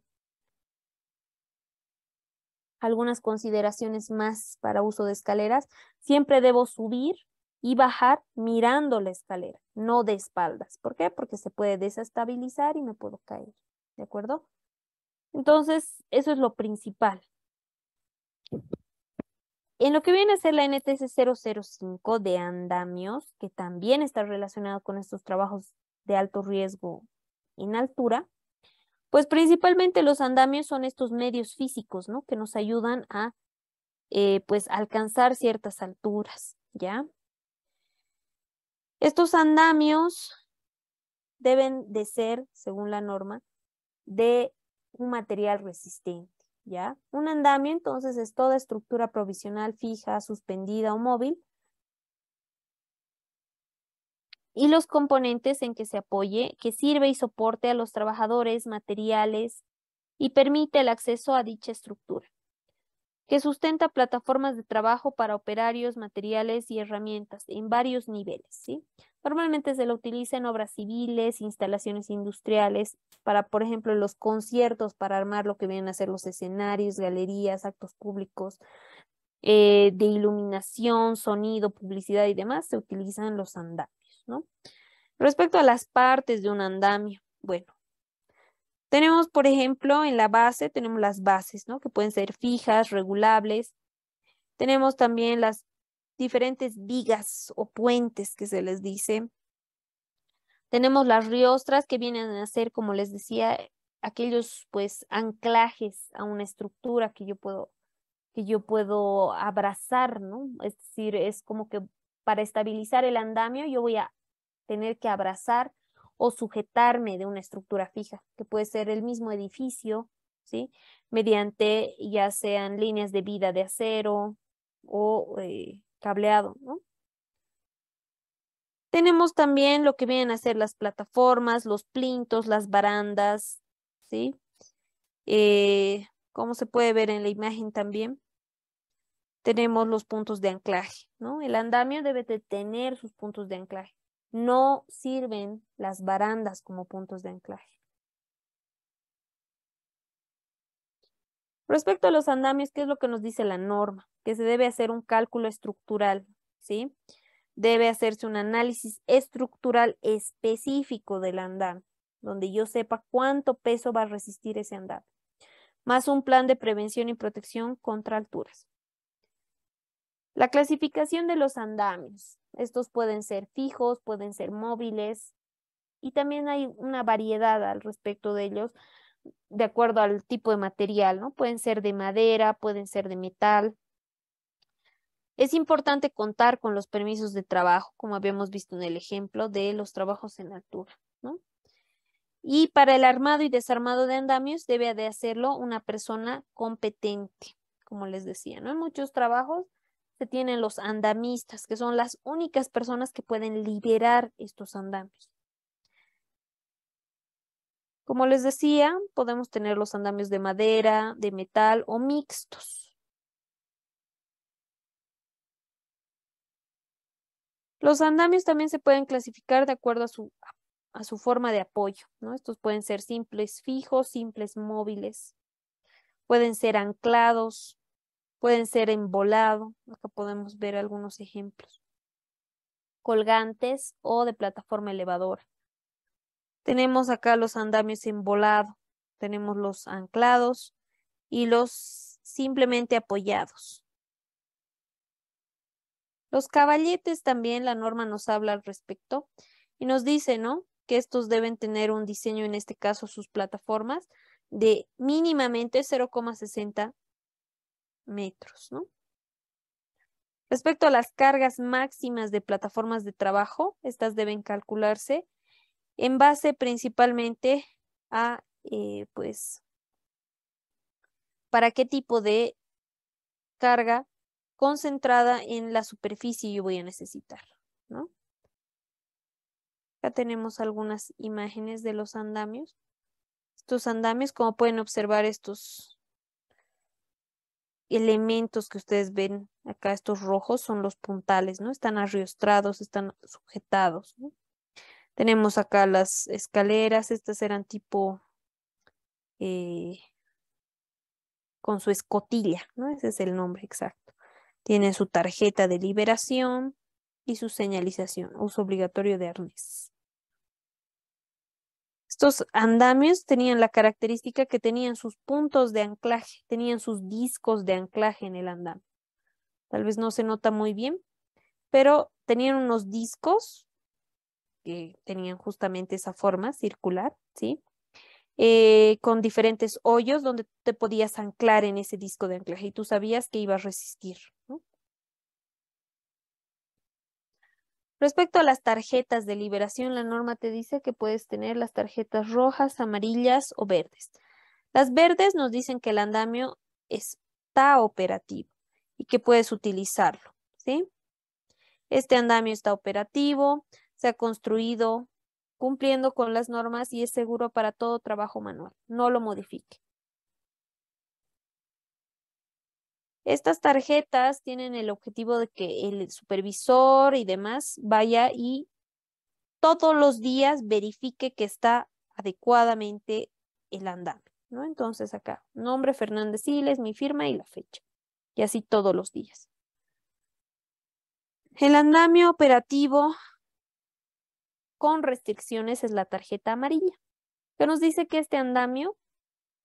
[SPEAKER 1] Algunas consideraciones más para uso de escaleras. Siempre debo subir y bajar mirando la escalera, no de espaldas. ¿Por qué? Porque se puede desestabilizar y me puedo caer. ¿De acuerdo? Entonces, eso es lo principal. En lo que viene a ser la NTC 005 de andamios, que también está relacionado con estos trabajos de alto riesgo en altura, pues principalmente los andamios son estos medios físicos, ¿no? Que nos ayudan a, eh, pues, alcanzar ciertas alturas, ¿ya? Estos andamios deben de ser, según la norma, de un material resistente, un andamio entonces es toda estructura provisional fija, suspendida o móvil. Y los componentes en que se apoye, que sirve y soporte a los trabajadores, materiales y permite el acceso a dicha estructura que sustenta plataformas de trabajo para operarios, materiales y herramientas en varios niveles. ¿sí? Normalmente se lo utiliza en obras civiles, instalaciones industriales, para, por ejemplo, los conciertos, para armar lo que vienen a ser los escenarios, galerías, actos públicos, eh, de iluminación, sonido, publicidad y demás, se utilizan los andamios. ¿no? Respecto a las partes de un andamio, bueno, tenemos, por ejemplo, en la base, tenemos las bases, ¿no? Que pueden ser fijas, regulables. Tenemos también las diferentes vigas o puentes que se les dice. Tenemos las riostras que vienen a ser, como les decía, aquellos pues anclajes a una estructura que yo puedo que yo puedo abrazar, ¿no? Es decir, es como que para estabilizar el andamio yo voy a tener que abrazar o sujetarme de una estructura fija, que puede ser el mismo edificio, ¿sí? Mediante ya sean líneas de vida de acero o eh, cableado, ¿no? Tenemos también lo que vienen a ser las plataformas, los plintos, las barandas, ¿sí? Eh, como se puede ver en la imagen también, tenemos los puntos de anclaje, ¿no? El andamio debe de tener sus puntos de anclaje no sirven las barandas como puntos de anclaje. Respecto a los andamios, ¿qué es lo que nos dice la norma? Que se debe hacer un cálculo estructural, ¿sí? Debe hacerse un análisis estructural específico del andamio, donde yo sepa cuánto peso va a resistir ese andar. más un plan de prevención y protección contra alturas. La clasificación de los andamios. Estos pueden ser fijos, pueden ser móviles y también hay una variedad al respecto de ellos de acuerdo al tipo de material, ¿no? Pueden ser de madera, pueden ser de metal. Es importante contar con los permisos de trabajo, como habíamos visto en el ejemplo de los trabajos en altura, ¿no? Y para el armado y desarmado de andamios debe de hacerlo una persona competente, como les decía, ¿no? En muchos trabajos se tienen los andamistas, que son las únicas personas que pueden liberar estos andamios. Como les decía, podemos tener los andamios de madera, de metal o mixtos. Los andamios también se pueden clasificar de acuerdo a su, a su forma de apoyo. ¿no? Estos pueden ser simples fijos, simples móviles. Pueden ser anclados, Pueden ser en volado, acá podemos ver algunos ejemplos, colgantes o de plataforma elevadora. Tenemos acá los andamios en volado, tenemos los anclados y los simplemente apoyados. Los caballetes también, la norma nos habla al respecto y nos dice, Que estos deben tener un diseño, en este caso sus plataformas, de mínimamente 0,60 metros, Respecto a las cargas máximas de plataformas de trabajo, estas deben calcularse en base principalmente a, eh, pues, para qué tipo de carga concentrada en la superficie yo voy a necesitar, ¿no? Acá tenemos algunas imágenes de los andamios. Estos andamios, como pueden observar, estos elementos que ustedes ven acá, estos rojos, son los puntales, ¿no? Están arriostrados, están sujetados. Tenemos acá las escaleras, estas eran tipo eh, con su escotilla, ¿no? Ese es el nombre exacto. Tiene su tarjeta de liberación y su señalización, uso obligatorio de arnés. Estos andamios tenían la característica que tenían sus puntos de anclaje, tenían sus discos de anclaje en el andamio. Tal vez no se nota muy bien, pero tenían unos discos que tenían justamente esa forma circular, ¿sí? Eh, con diferentes hoyos donde te podías anclar en ese disco de anclaje y tú sabías que iba a resistir, Respecto a las tarjetas de liberación, la norma te dice que puedes tener las tarjetas rojas, amarillas o verdes. Las verdes nos dicen que el andamio está operativo y que puedes utilizarlo, ¿sí? Este andamio está operativo, se ha construido cumpliendo con las normas y es seguro para todo trabajo manual. No lo modifique. Estas tarjetas tienen el objetivo de que el supervisor y demás vaya y todos los días verifique que está adecuadamente el andamio, ¿no? Entonces acá, nombre Fernández Siles, mi firma y la fecha. Y así todos los días. El andamio operativo con restricciones es la tarjeta amarilla, que nos dice que este andamio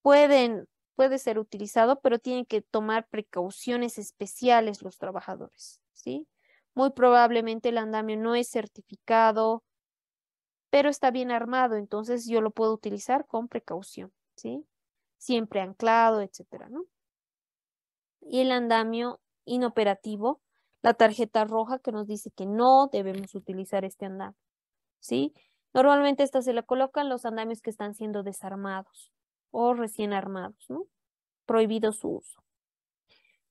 [SPEAKER 1] pueden puede ser utilizado, pero tienen que tomar precauciones especiales los trabajadores, ¿sí? Muy probablemente el andamio no es certificado, pero está bien armado, entonces yo lo puedo utilizar con precaución, ¿sí? Siempre anclado, etcétera, ¿no? Y el andamio inoperativo, la tarjeta roja que nos dice que no debemos utilizar este andamio, ¿sí? Normalmente esta se la colocan los andamios que están siendo desarmados, o recién armados, ¿no? Prohibido su uso.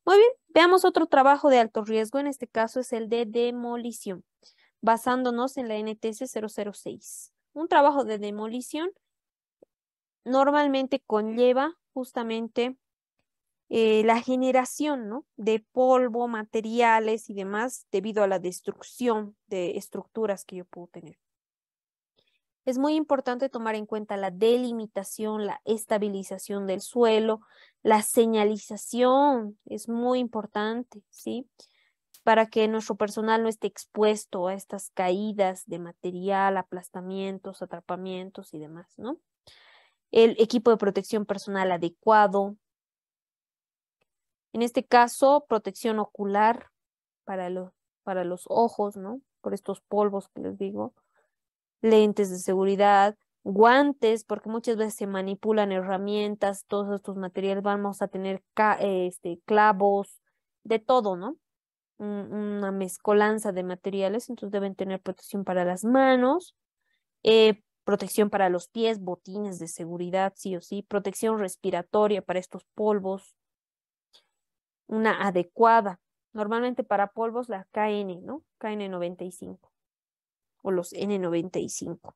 [SPEAKER 1] Muy bien, veamos otro trabajo de alto riesgo, en este caso es el de demolición, basándonos en la NTC 006. Un trabajo de demolición normalmente conlleva justamente eh, la generación ¿no? de polvo, materiales y demás debido a la destrucción de estructuras que yo puedo tener. Es muy importante tomar en cuenta la delimitación, la estabilización del suelo, la señalización, es muy importante, ¿sí? Para que nuestro personal no esté expuesto a estas caídas de material, aplastamientos, atrapamientos y demás, ¿no? El equipo de protección personal adecuado. En este caso, protección ocular para, los, para los ojos, ¿no? Por estos polvos que les digo lentes de seguridad, guantes, porque muchas veces se manipulan herramientas, todos estos materiales, vamos a tener eh, este, clavos, de todo, ¿no? Una mezcolanza de materiales, entonces deben tener protección para las manos, eh, protección para los pies, botines de seguridad, sí o sí, protección respiratoria para estos polvos, una adecuada, normalmente para polvos la KN, ¿no? KN95 o los N95.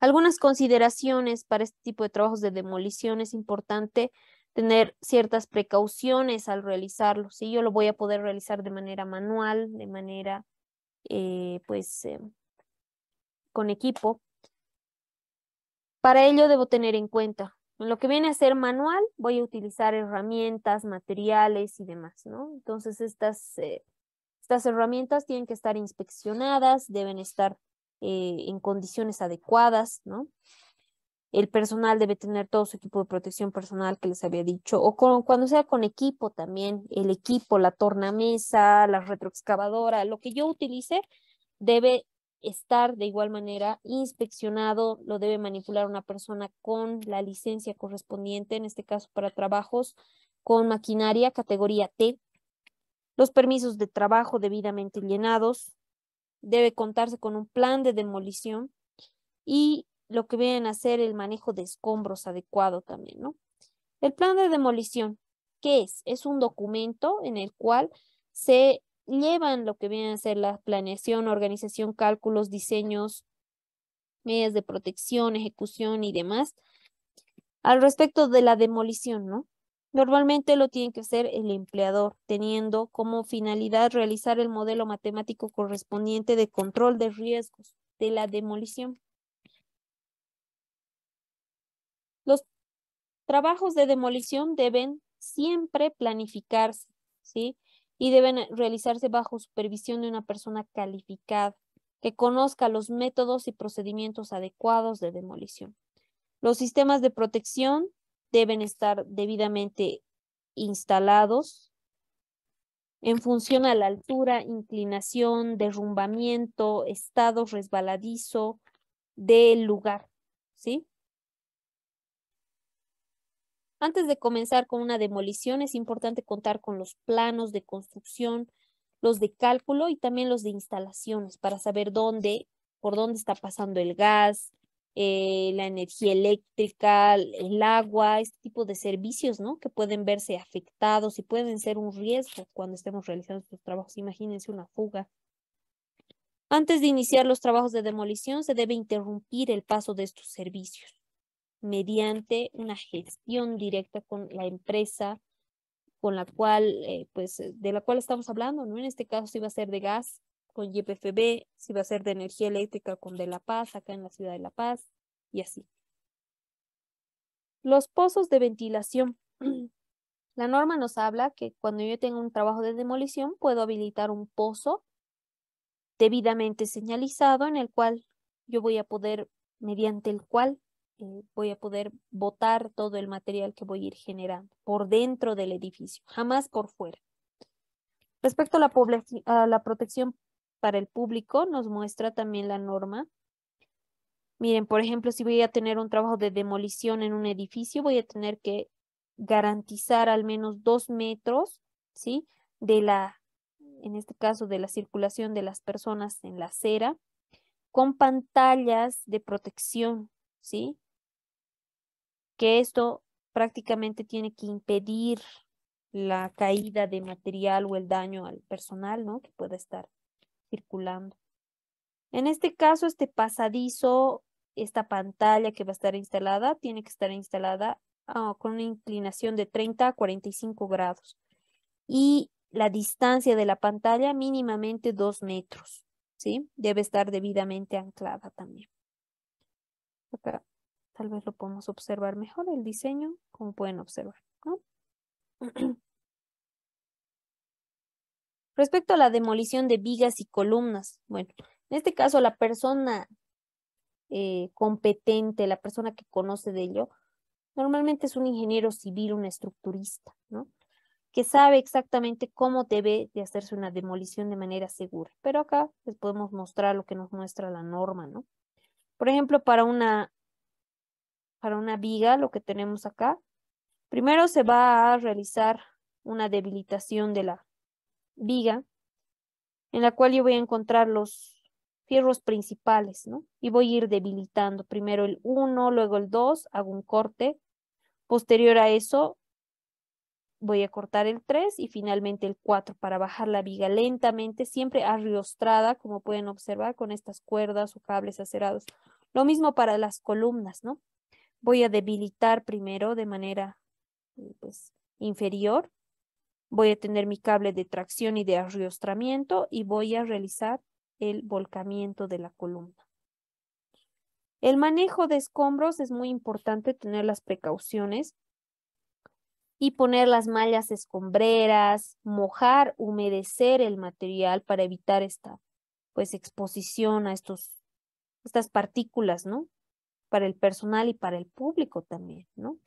[SPEAKER 1] Algunas consideraciones para este tipo de trabajos de demolición es importante tener ciertas precauciones al realizarlo. Si Yo lo voy a poder realizar de manera manual, de manera eh, pues eh, con equipo. Para ello debo tener en cuenta, en lo que viene a ser manual, voy a utilizar herramientas, materiales y demás, ¿no? Entonces estas eh, estas herramientas tienen que estar inspeccionadas, deben estar eh, en condiciones adecuadas, ¿no? El personal debe tener todo su equipo de protección personal que les había dicho, o cuando sea con equipo también, el equipo, la tornamesa, la retroexcavadora, lo que yo utilice debe estar de igual manera inspeccionado, lo debe manipular una persona con la licencia correspondiente, en este caso para trabajos con maquinaria categoría T, los permisos de trabajo debidamente llenados, debe contarse con un plan de demolición y lo que vienen a hacer el manejo de escombros adecuado también, ¿no? El plan de demolición, ¿qué es? Es un documento en el cual se llevan lo que vienen a ser la planeación, organización, cálculos, diseños, medidas de protección, ejecución y demás al respecto de la demolición, ¿no? Normalmente lo tiene que hacer el empleador, teniendo como finalidad realizar el modelo matemático correspondiente de control de riesgos de la demolición. Los trabajos de demolición deben siempre planificarse, ¿sí? Y deben realizarse bajo supervisión de una persona calificada que conozca los métodos y procedimientos adecuados de demolición. Los sistemas de protección deben estar debidamente instalados en función a la altura, inclinación, derrumbamiento, estado resbaladizo del lugar, ¿sí? Antes de comenzar con una demolición es importante contar con los planos de construcción, los de cálculo y también los de instalaciones para saber dónde, por dónde está pasando el gas, eh, la energía eléctrica, el agua, este tipo de servicios, ¿no? Que pueden verse afectados y pueden ser un riesgo cuando estemos realizando estos trabajos. Imagínense una fuga. Antes de iniciar los trabajos de demolición, se debe interrumpir el paso de estos servicios mediante una gestión directa con la empresa con la cual, eh, pues, de la cual estamos hablando, ¿no? En este caso, si va a ser de gas, con YPFB, si va a ser de energía eléctrica con De La Paz, acá en la ciudad de La Paz, y así. Los pozos de ventilación. (clears throat) La norma nos habla que cuando yo tengo un trabajo de demolición puedo habilitar un pozo debidamente señalizado en el cual yo voy a poder, mediante el cual eh, voy a poder botar todo el material que voy a ir generando por dentro del edificio, jamás por fuera. Respecto a la, a la protección para el público, nos muestra también la norma. Miren, por ejemplo, si voy a tener un trabajo de demolición en un edificio, voy a tener que garantizar al menos dos metros, ¿sí? De la, en este caso, de la circulación de las personas en la acera, con pantallas de protección, ¿sí? Que esto prácticamente tiene que impedir la caída de material o el daño al personal, ¿no? Que pueda estar circulando. En este caso, este pasadizo, esta pantalla que va a estar instalada, tiene que estar instalada ah, con una inclinación de 30 a 45 grados y la distancia de la pantalla mínimamente 2 metros. ¿sí? Debe estar debidamente anclada también. Acá tal vez lo podemos observar mejor el diseño, como pueden observar. (clears throat) Respecto a la demolición de vigas y columnas, bueno, en este caso la persona eh, competente, la persona que conoce de ello, normalmente es un ingeniero civil, un estructurista, ¿no? que sabe exactamente cómo debe de hacerse una demolición de manera segura. Pero acá les podemos mostrar lo que nos muestra la norma, ¿no? Por ejemplo, para una, para una viga, lo que tenemos acá, primero se va a realizar una debilitación de la, viga en la cual yo voy a encontrar los fierros principales, ¿no? Y voy a ir debilitando primero el 1, luego el 2, hago un corte. Posterior a eso, voy a cortar el 3 y finalmente el 4 para bajar la viga lentamente, siempre arriostrada, como pueden observar con estas cuerdas o cables acerados. Lo mismo para las columnas, ¿no? Voy a debilitar primero de manera eh, pues, inferior Voy a tener mi cable de tracción y de arriostramiento y voy a realizar el volcamiento de la columna. El manejo de escombros es muy importante tener las precauciones y poner las mallas escombreras, mojar, humedecer el material para evitar esta pues exposición a estos estas partículas, ¿no? Para el personal y para el público también, ¿no?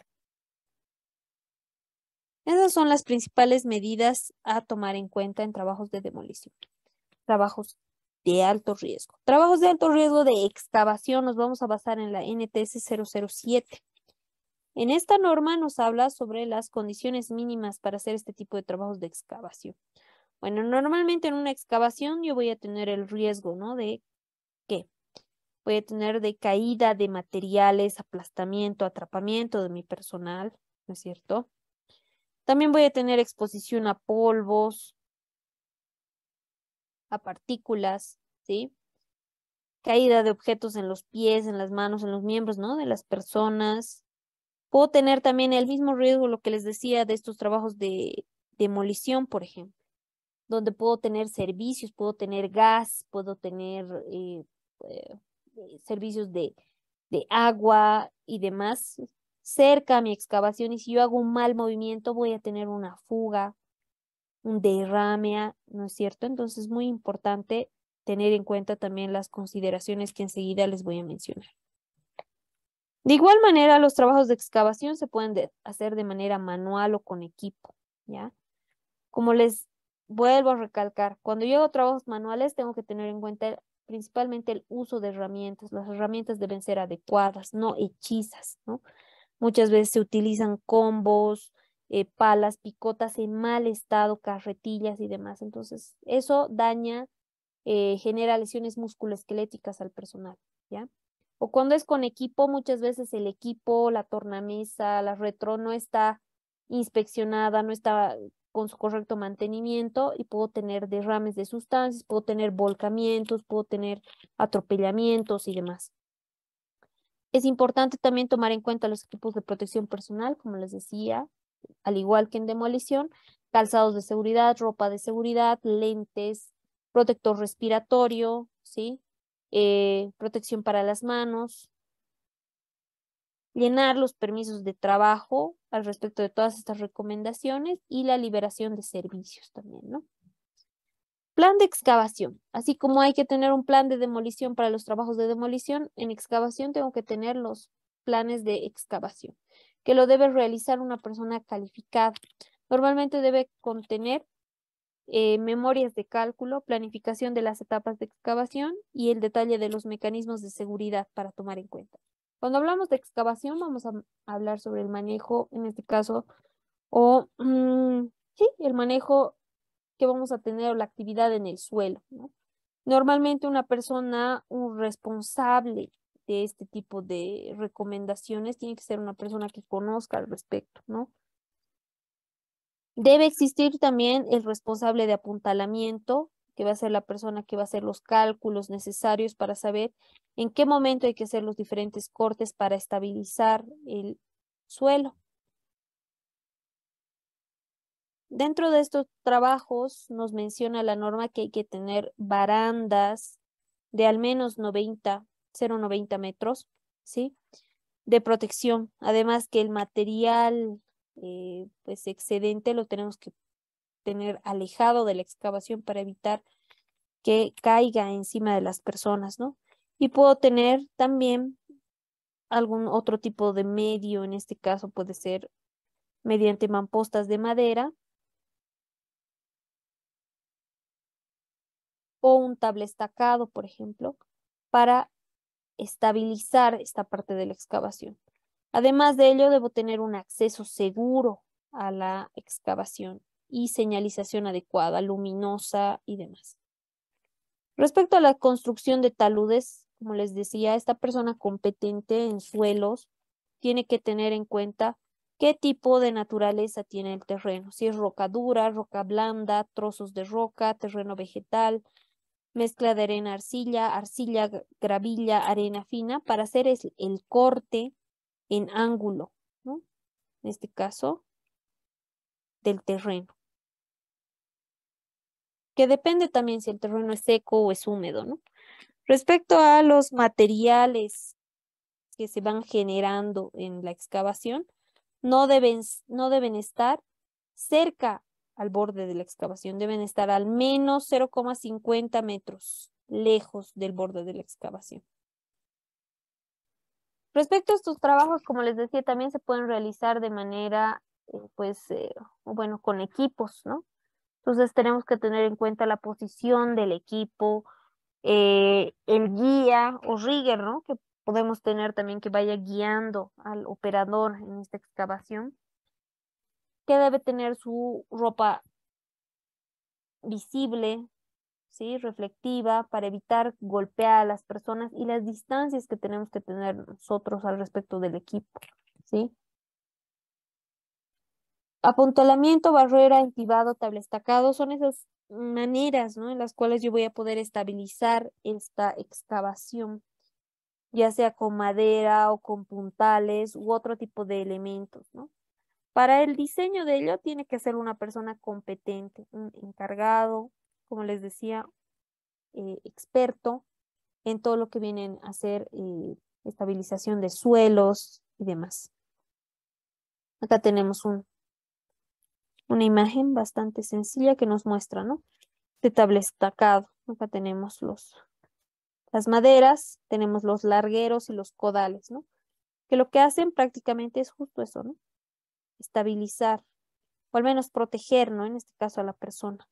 [SPEAKER 1] Esas son las principales medidas a tomar en cuenta en trabajos de demolición. Trabajos de alto riesgo. Trabajos de alto riesgo de excavación nos vamos a basar en la NTS 007. En esta norma nos habla sobre las condiciones mínimas para hacer este tipo de trabajos de excavación. Bueno, normalmente en una excavación yo voy a tener el riesgo, ¿no? De qué? Voy a tener de caída de materiales, aplastamiento, atrapamiento de mi personal, ¿no es cierto? También voy a tener exposición a polvos, a partículas, ¿sí? Caída de objetos en los pies, en las manos, en los miembros, ¿no? De las personas. Puedo tener también el mismo riesgo, lo que les decía, de estos trabajos de demolición, por ejemplo, donde puedo tener servicios, puedo tener gas, puedo tener eh, eh, servicios de, de agua y demás, cerca a mi excavación y si yo hago un mal movimiento voy a tener una fuga, un derrame, ¿no es cierto? Entonces es muy importante tener en cuenta también las consideraciones que enseguida les voy a mencionar. De igual manera, los trabajos de excavación se pueden hacer de manera manual o con equipo, ¿ya? Como les vuelvo a recalcar, cuando yo hago trabajos manuales tengo que tener en cuenta principalmente el uso de herramientas. Las herramientas deben ser adecuadas, no hechizas, ¿no? Muchas veces se utilizan combos, eh, palas, picotas en mal estado, carretillas y demás. Entonces, eso daña, eh, genera lesiones musculoesqueléticas al personal, ¿ya? O cuando es con equipo, muchas veces el equipo, la tornamesa, la retro no está inspeccionada, no está con su correcto mantenimiento y puedo tener derrames de sustancias, puedo tener volcamientos, puedo tener atropellamientos y demás. Es importante también tomar en cuenta los equipos de protección personal, como les decía, al igual que en demolición, calzados de seguridad, ropa de seguridad, lentes, protector respiratorio, ¿sí? Eh, protección para las manos, llenar los permisos de trabajo al respecto de todas estas recomendaciones y la liberación de servicios también, ¿no? Plan de excavación. Así como hay que tener un plan de demolición para los trabajos de demolición, en excavación tengo que tener los planes de excavación, que lo debe realizar una persona calificada. Normalmente debe contener eh, memorias de cálculo, planificación de las etapas de excavación y el detalle de los mecanismos de seguridad para tomar en cuenta. Cuando hablamos de excavación, vamos a hablar sobre el manejo, en este caso, o mm, sí, el manejo que vamos a tener la actividad en el suelo. Normalmente una persona un responsable de este tipo de recomendaciones tiene que ser una persona que conozca al respecto, ¿no? Debe existir también el responsable de apuntalamiento, que va a ser la persona que va a hacer los cálculos necesarios para saber en qué momento hay que hacer los diferentes cortes para estabilizar el suelo. Dentro de estos trabajos nos menciona la norma que hay que tener barandas de al menos 90, 0,90 metros, ¿sí? De protección. Además que el material eh, pues excedente lo tenemos que tener alejado de la excavación para evitar que caiga encima de las personas, ¿no? Y puedo tener también algún otro tipo de medio, en este caso puede ser mediante mampostas de madera o un table estacado, por ejemplo, para estabilizar esta parte de la excavación. Además de ello, debo tener un acceso seguro a la excavación y señalización adecuada, luminosa y demás. Respecto a la construcción de taludes, como les decía, esta persona competente en suelos tiene que tener en cuenta qué tipo de naturaleza tiene el terreno, si es roca dura, roca blanda, trozos de roca, terreno vegetal, mezcla de arena arcilla, arcilla, gravilla, arena fina, para hacer el corte en ángulo, ¿no? En este caso, del terreno. Que depende también si el terreno es seco o es húmedo, ¿no? Respecto a los materiales que se van generando en la excavación, no deben, no deben estar cerca al borde de la excavación. Deben estar al menos 0,50 metros lejos del borde de la excavación. Respecto a estos trabajos, como les decía, también se pueden realizar de manera, eh, pues, eh, bueno, con equipos, ¿no? Entonces tenemos que tener en cuenta la posición del equipo, eh, el guía o rigger, ¿no? Que podemos tener también que vaya guiando al operador en esta excavación que debe tener su ropa visible, ¿sí? reflectiva, para evitar golpear a las personas y las distancias que tenemos que tener nosotros al respecto del equipo. ¿sí? Apuntalamiento, barrera, entibado, tabla estacado, son esas maneras ¿no? en las cuales yo voy a poder estabilizar esta excavación ya sea con madera o con puntales u otro tipo de elementos, ¿no? Para el diseño de ello tiene que ser una persona competente, un encargado, como les decía, eh, experto en todo lo que vienen a hacer eh, estabilización de suelos y demás. Acá tenemos una imagen bastante sencilla que nos muestra, ¿no? tablet estacado. Acá tenemos los, las maderas, tenemos los largueros y los codales, ¿no? Que lo que hacen prácticamente es justo eso, ¿no? estabilizar o al menos proteger, ¿no? En este caso a la persona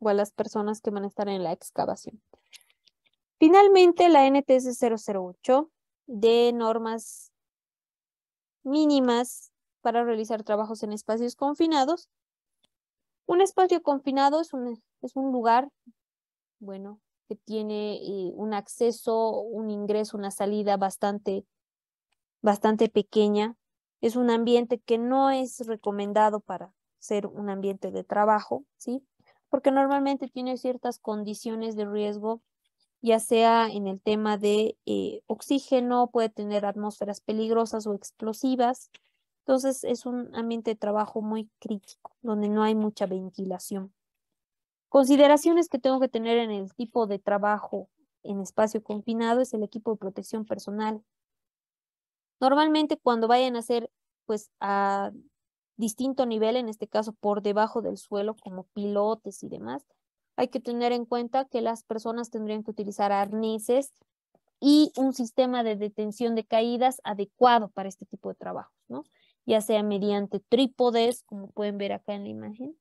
[SPEAKER 1] o a las personas que van a estar en la excavación. Finalmente, la NTS 008 de normas mínimas para realizar trabajos en espacios confinados. Un espacio confinado es un, lugar, bueno, que tiene eh, un acceso, un ingreso, una salida bastante, bastante pequeña, es un ambiente que no es recomendado para ser un ambiente de trabajo, ¿sí? Porque normalmente tiene ciertas condiciones de riesgo, ya sea en el tema de eh, oxígeno, puede tener atmósferas peligrosas o explosivas. Entonces es un ambiente de trabajo muy crítico, donde no hay mucha ventilación. Consideraciones que tengo que tener en el tipo de trabajo en espacio confinado es el equipo de protección personal, Normalmente cuando vayan a hacer, pues a distinto nivel, en este caso por debajo del suelo, como pilotes y demás, hay que tener en cuenta que las personas tendrían que utilizar arneses y un sistema de detención de caídas adecuado para este tipo de trabajos, ¿no? Ya sea mediante trípodes, como pueden ver acá en la imagen,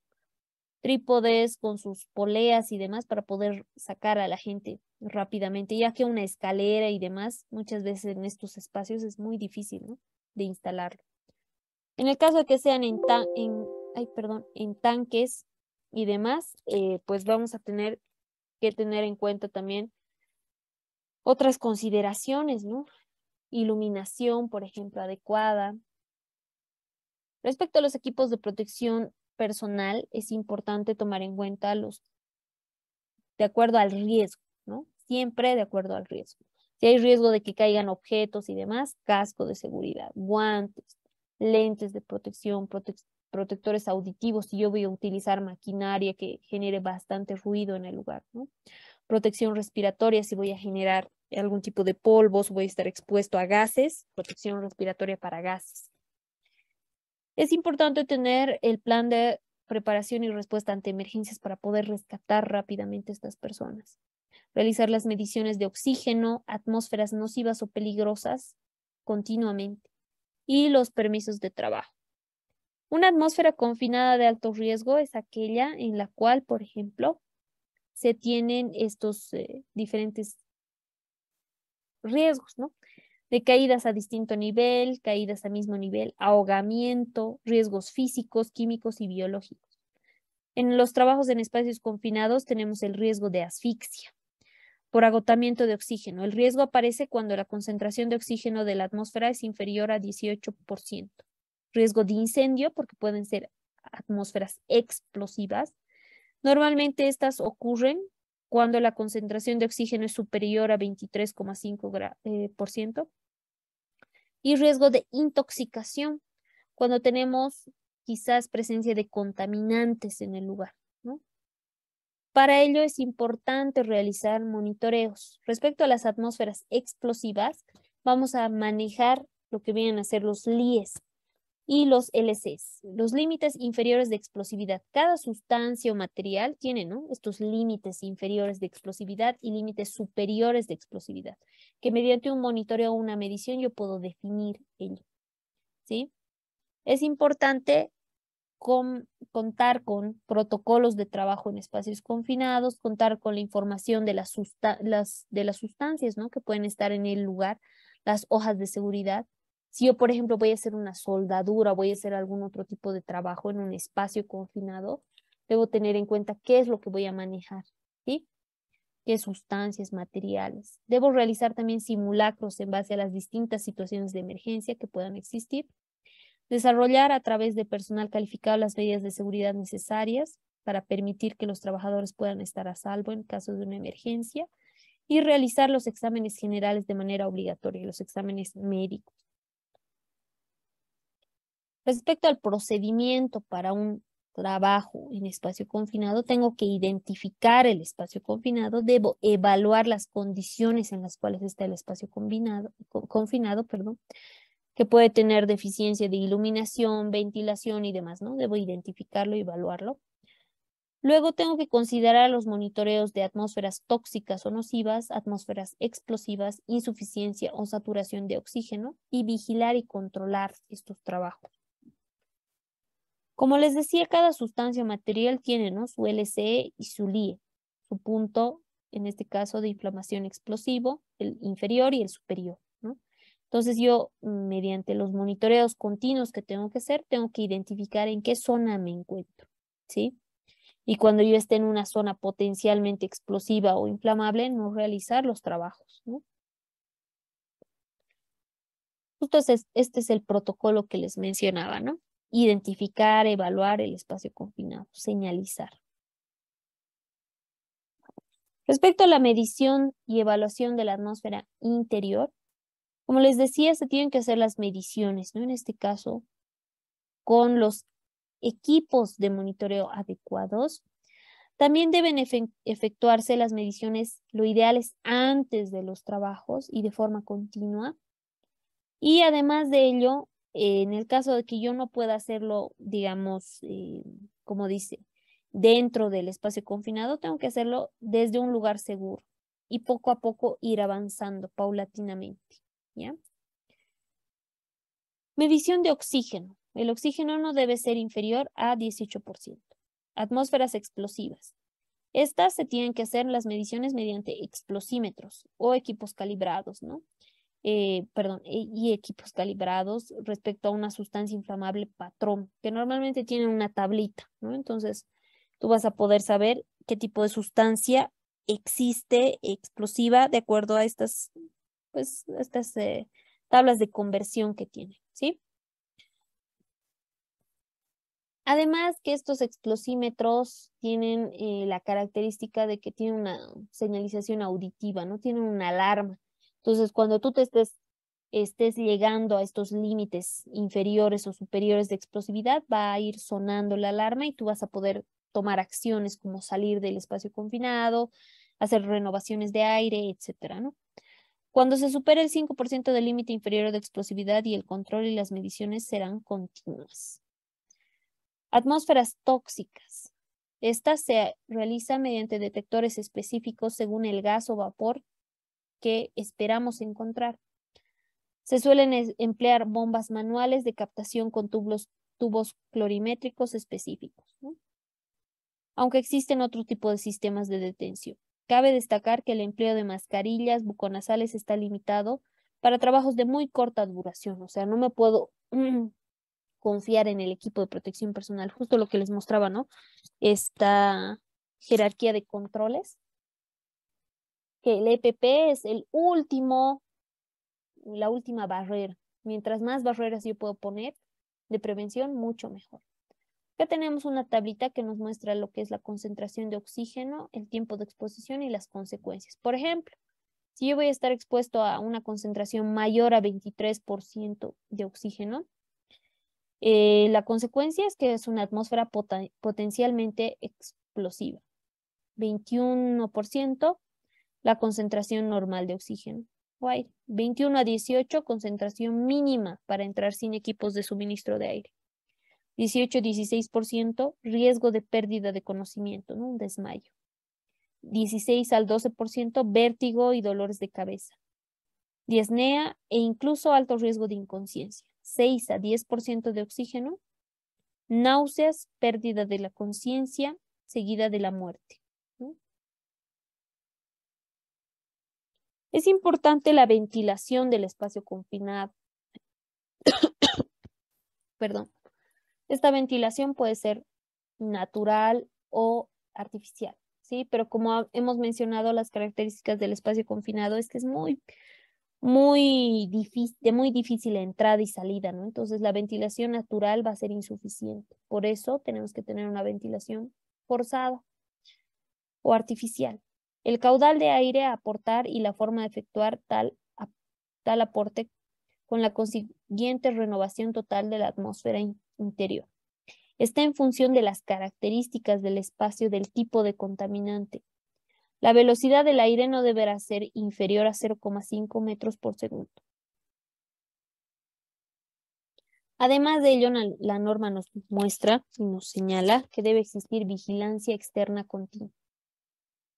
[SPEAKER 1] trípodes, con sus poleas y demás para poder sacar a la gente rápidamente, ya que una escalera y demás muchas veces en estos espacios es muy difícil ¿no? de instalar. En el caso de que sean en, en, perdón, en tanques y demás, eh, pues vamos a tener que tener en cuenta también otras consideraciones, ¿no? Iluminación, por ejemplo, adecuada. Respecto a los equipos de protección personal es importante tomar en cuenta los de acuerdo al riesgo, ¿no? Siempre de acuerdo al riesgo. Si hay riesgo de que caigan objetos y demás, casco de seguridad, guantes, lentes de protección, protectores auditivos, si yo voy a utilizar maquinaria que genere bastante ruido en el lugar, ¿no? Protección respiratoria, si voy a generar algún tipo de polvos, voy a estar expuesto a gases, protección respiratoria para gases. Es importante tener el plan de preparación y respuesta ante emergencias para poder rescatar rápidamente a estas personas. Realizar las mediciones de oxígeno, atmósferas nocivas o peligrosas continuamente. Y los permisos de trabajo. Una atmósfera confinada de alto riesgo es aquella en la cual, por ejemplo, se tienen estos eh, diferentes riesgos, ¿no? de caídas a distinto nivel, caídas a mismo nivel, ahogamiento, riesgos físicos, químicos y biológicos. En los trabajos en espacios confinados tenemos el riesgo de asfixia por agotamiento de oxígeno. El riesgo aparece cuando la concentración de oxígeno de la atmósfera es inferior a 18%. Riesgo de incendio porque pueden ser atmósferas explosivas. Normalmente estas ocurren cuando la concentración de oxígeno es superior a 23,5% y riesgo de intoxicación cuando tenemos quizás presencia de contaminantes en el lugar. Para ello es importante realizar monitoreos. Respecto a las atmósferas explosivas, vamos a manejar lo que vienen a ser los LIES, y los LCs, los límites inferiores de explosividad. Cada sustancia o material tiene ¿no? estos límites inferiores de explosividad y límites superiores de explosividad, que mediante un monitoreo o una medición yo puedo definir ello. ¿sí? Es importante contar con protocolos de trabajo en espacios confinados, contar con la información de las, de las sustancias ¿no? que pueden estar en el lugar, las hojas de seguridad, si yo, por ejemplo, voy a hacer una soldadura, voy a hacer algún otro tipo de trabajo en un espacio confinado, debo tener en cuenta qué es lo que voy a manejar, ¿sí? qué sustancias, materiales. Debo realizar también simulacros en base a las distintas situaciones de emergencia que puedan existir. Desarrollar a través de personal calificado las medidas de seguridad necesarias para permitir que los trabajadores puedan estar a salvo en caso de una emergencia. Y realizar los exámenes generales de manera obligatoria, los exámenes médicos. Respecto al procedimiento para un trabajo en espacio confinado, tengo que identificar el espacio confinado, debo evaluar las condiciones en las cuales está el espacio confinado, perdón, que puede tener deficiencia de iluminación, ventilación y demás, ¿no? Debo identificarlo y evaluarlo. Luego tengo que considerar los monitoreos de atmósferas tóxicas o nocivas, atmósferas explosivas, insuficiencia o saturación de oxígeno y vigilar y controlar estos trabajos. Como les decía, cada sustancia material tiene ¿no? su LCE y su LIE, su punto, en este caso, de inflamación explosivo, el inferior y el superior. ¿no? Entonces yo, mediante los monitoreos continuos que tengo que hacer, tengo que identificar en qué zona me encuentro. ¿sí? Y cuando yo esté en una zona potencialmente explosiva o inflamable, no realizar los trabajos. ¿no? Entonces, este es el protocolo que les mencionaba, ¿no? identificar, evaluar el espacio confinado, señalizar. Respecto a la medición y evaluación de la atmósfera interior, como les decía, se tienen que hacer las mediciones, ¿no? En este caso, con los equipos de monitoreo adecuados. También deben efectuarse las mediciones, lo ideal es antes de los trabajos y de forma continua. Y además de ello, en el caso de que yo no pueda hacerlo, digamos, eh, como dice, dentro del espacio confinado, tengo que hacerlo desde un lugar seguro y poco a poco ir avanzando paulatinamente. ¿ya? Medición de oxígeno. El oxígeno no debe ser inferior a 18%. Atmósferas explosivas. Estas se tienen que hacer las mediciones mediante explosímetros o equipos calibrados, ¿no? Eh, perdón, eh, y equipos calibrados respecto a una sustancia inflamable patrón, que normalmente tienen una tablita, ¿no? Entonces, tú vas a poder saber qué tipo de sustancia existe explosiva de acuerdo a estas, pues, estas eh, tablas de conversión que tiene, ¿sí? Además que estos explosímetros tienen la característica de que tienen una señalización auditiva, no tienen una alarma. Entonces, cuando tú te estés, estés llegando a estos límites inferiores o superiores de explosividad, va a ir sonando la alarma y tú vas a poder tomar acciones como salir del espacio confinado, hacer renovaciones de aire, etcétera, Cuando se supere el 5% del límite inferior de explosividad y el control y las mediciones serán continuas. Atmósferas tóxicas. Esta se realiza mediante detectores específicos según el gas o vapor que esperamos encontrar. Se suelen emplear bombas manuales de captación con tubos, tubos clorimétricos específicos, ¿no? aunque existen otro tipo de sistemas de detención. Cabe destacar que el empleo de mascarillas buconasales está limitado para trabajos de muy corta duración, o sea, no me puedo (clears throat) confiar en el equipo de protección personal, justo lo que les mostraba, ¿no? Esta jerarquía de controles que el EPP es el último, la última barrera. Mientras más barreras yo puedo poner de prevención, mucho mejor. Acá tenemos una tablita que nos muestra lo que es la concentración de oxígeno, el tiempo de exposición y las consecuencias. Por ejemplo, si yo voy a estar expuesto a una concentración mayor a 23% de oxígeno, eh, la consecuencia es que es una atmósfera potencialmente explosiva. 21% la concentración normal de oxígeno. O 21 a 18, concentración mínima para entrar sin equipos de suministro de aire. 18-16%, a riesgo de pérdida de conocimiento, un desmayo. 16 al 12%, vértigo y dolores de cabeza. Dieznea e incluso alto riesgo de inconsciencia. 6 a 10% de oxígeno. Náuseas, pérdida de la conciencia, seguida de la muerte. Es importante la ventilación del espacio confinado. (coughs) Perdón. Esta ventilación puede ser natural o artificial, ¿sí? Pero como hemos mencionado, las características del espacio confinado es que es muy, muy difícil, de muy difícil entrada y salida, ¿no? Entonces la ventilación natural va a ser insuficiente. Por eso tenemos que tener una ventilación forzada o artificial. El caudal de aire a aportar y la forma de efectuar tal, tal aporte con la consiguiente renovación total de la atmósfera interior. Está en función de las características del espacio del tipo de contaminante. La velocidad del aire no deberá ser inferior a 0,5 metros por segundo. Además de ello, la norma nos muestra y nos señala que debe existir vigilancia externa continua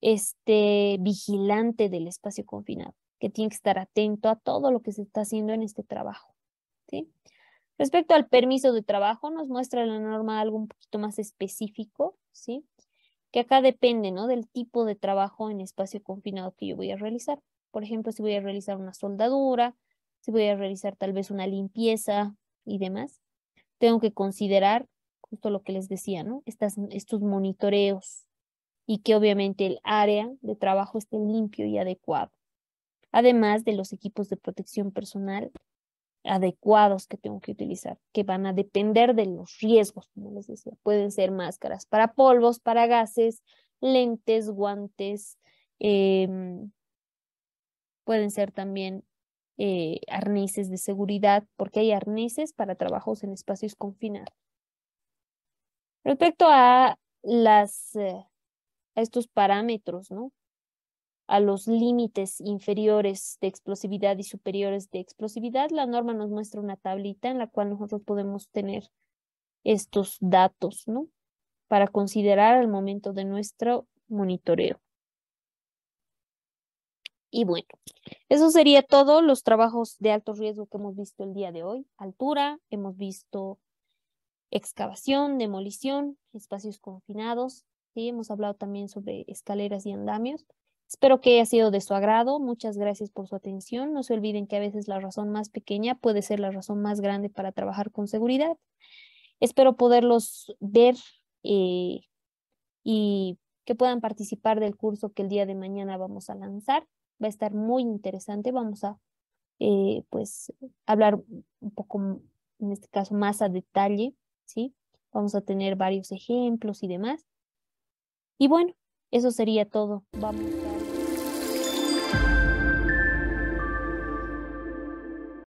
[SPEAKER 1] este vigilante del espacio confinado, que tiene que estar atento a todo lo que se está haciendo en este trabajo. Respecto al permiso de trabajo, nos muestra la norma algo un poquito más específico, ¿sí? que acá depende ¿no? del tipo de trabajo en espacio confinado que yo voy a realizar. Por ejemplo, si voy a realizar una soldadura, si voy a realizar tal vez una limpieza y demás, tengo que considerar justo lo que les decía, ¿no? estos monitoreos y que obviamente el área de trabajo esté limpio y adecuado, además de los equipos de protección personal adecuados que tengo que utilizar, que van a depender de los riesgos, como les decía. Pueden ser máscaras para polvos, para gases, lentes, guantes, em, pueden ser también eh, arneses de seguridad, porque hay arneses para trabajos en espacios confinados. Respecto a las eh, a estos parámetros, ¿no? A los límites inferiores de explosividad y superiores de explosividad, la norma nos muestra una tablita en la cual nosotros podemos tener estos datos, ¿no? Para considerar al momento de nuestro monitoreo. Y bueno, eso sería todo los trabajos de alto riesgo que hemos visto el día de hoy. Altura, hemos visto excavación, demolición, espacios confinados, ¿sí? Hemos hablado también sobre escaleras y andamios. Espero que haya sido de su agrado. Muchas gracias por su atención. No se olviden que a veces la razón más pequeña puede ser la razón más grande para trabajar con seguridad. Espero poderlos ver eh, y que puedan participar del curso que el día de mañana vamos a lanzar. Va a estar muy interesante. Vamos a eh, pues hablar un poco, en este caso, más a detalle. ¿sí? Vamos a tener varios ejemplos y demás. Y bueno, eso sería todo. Vamos.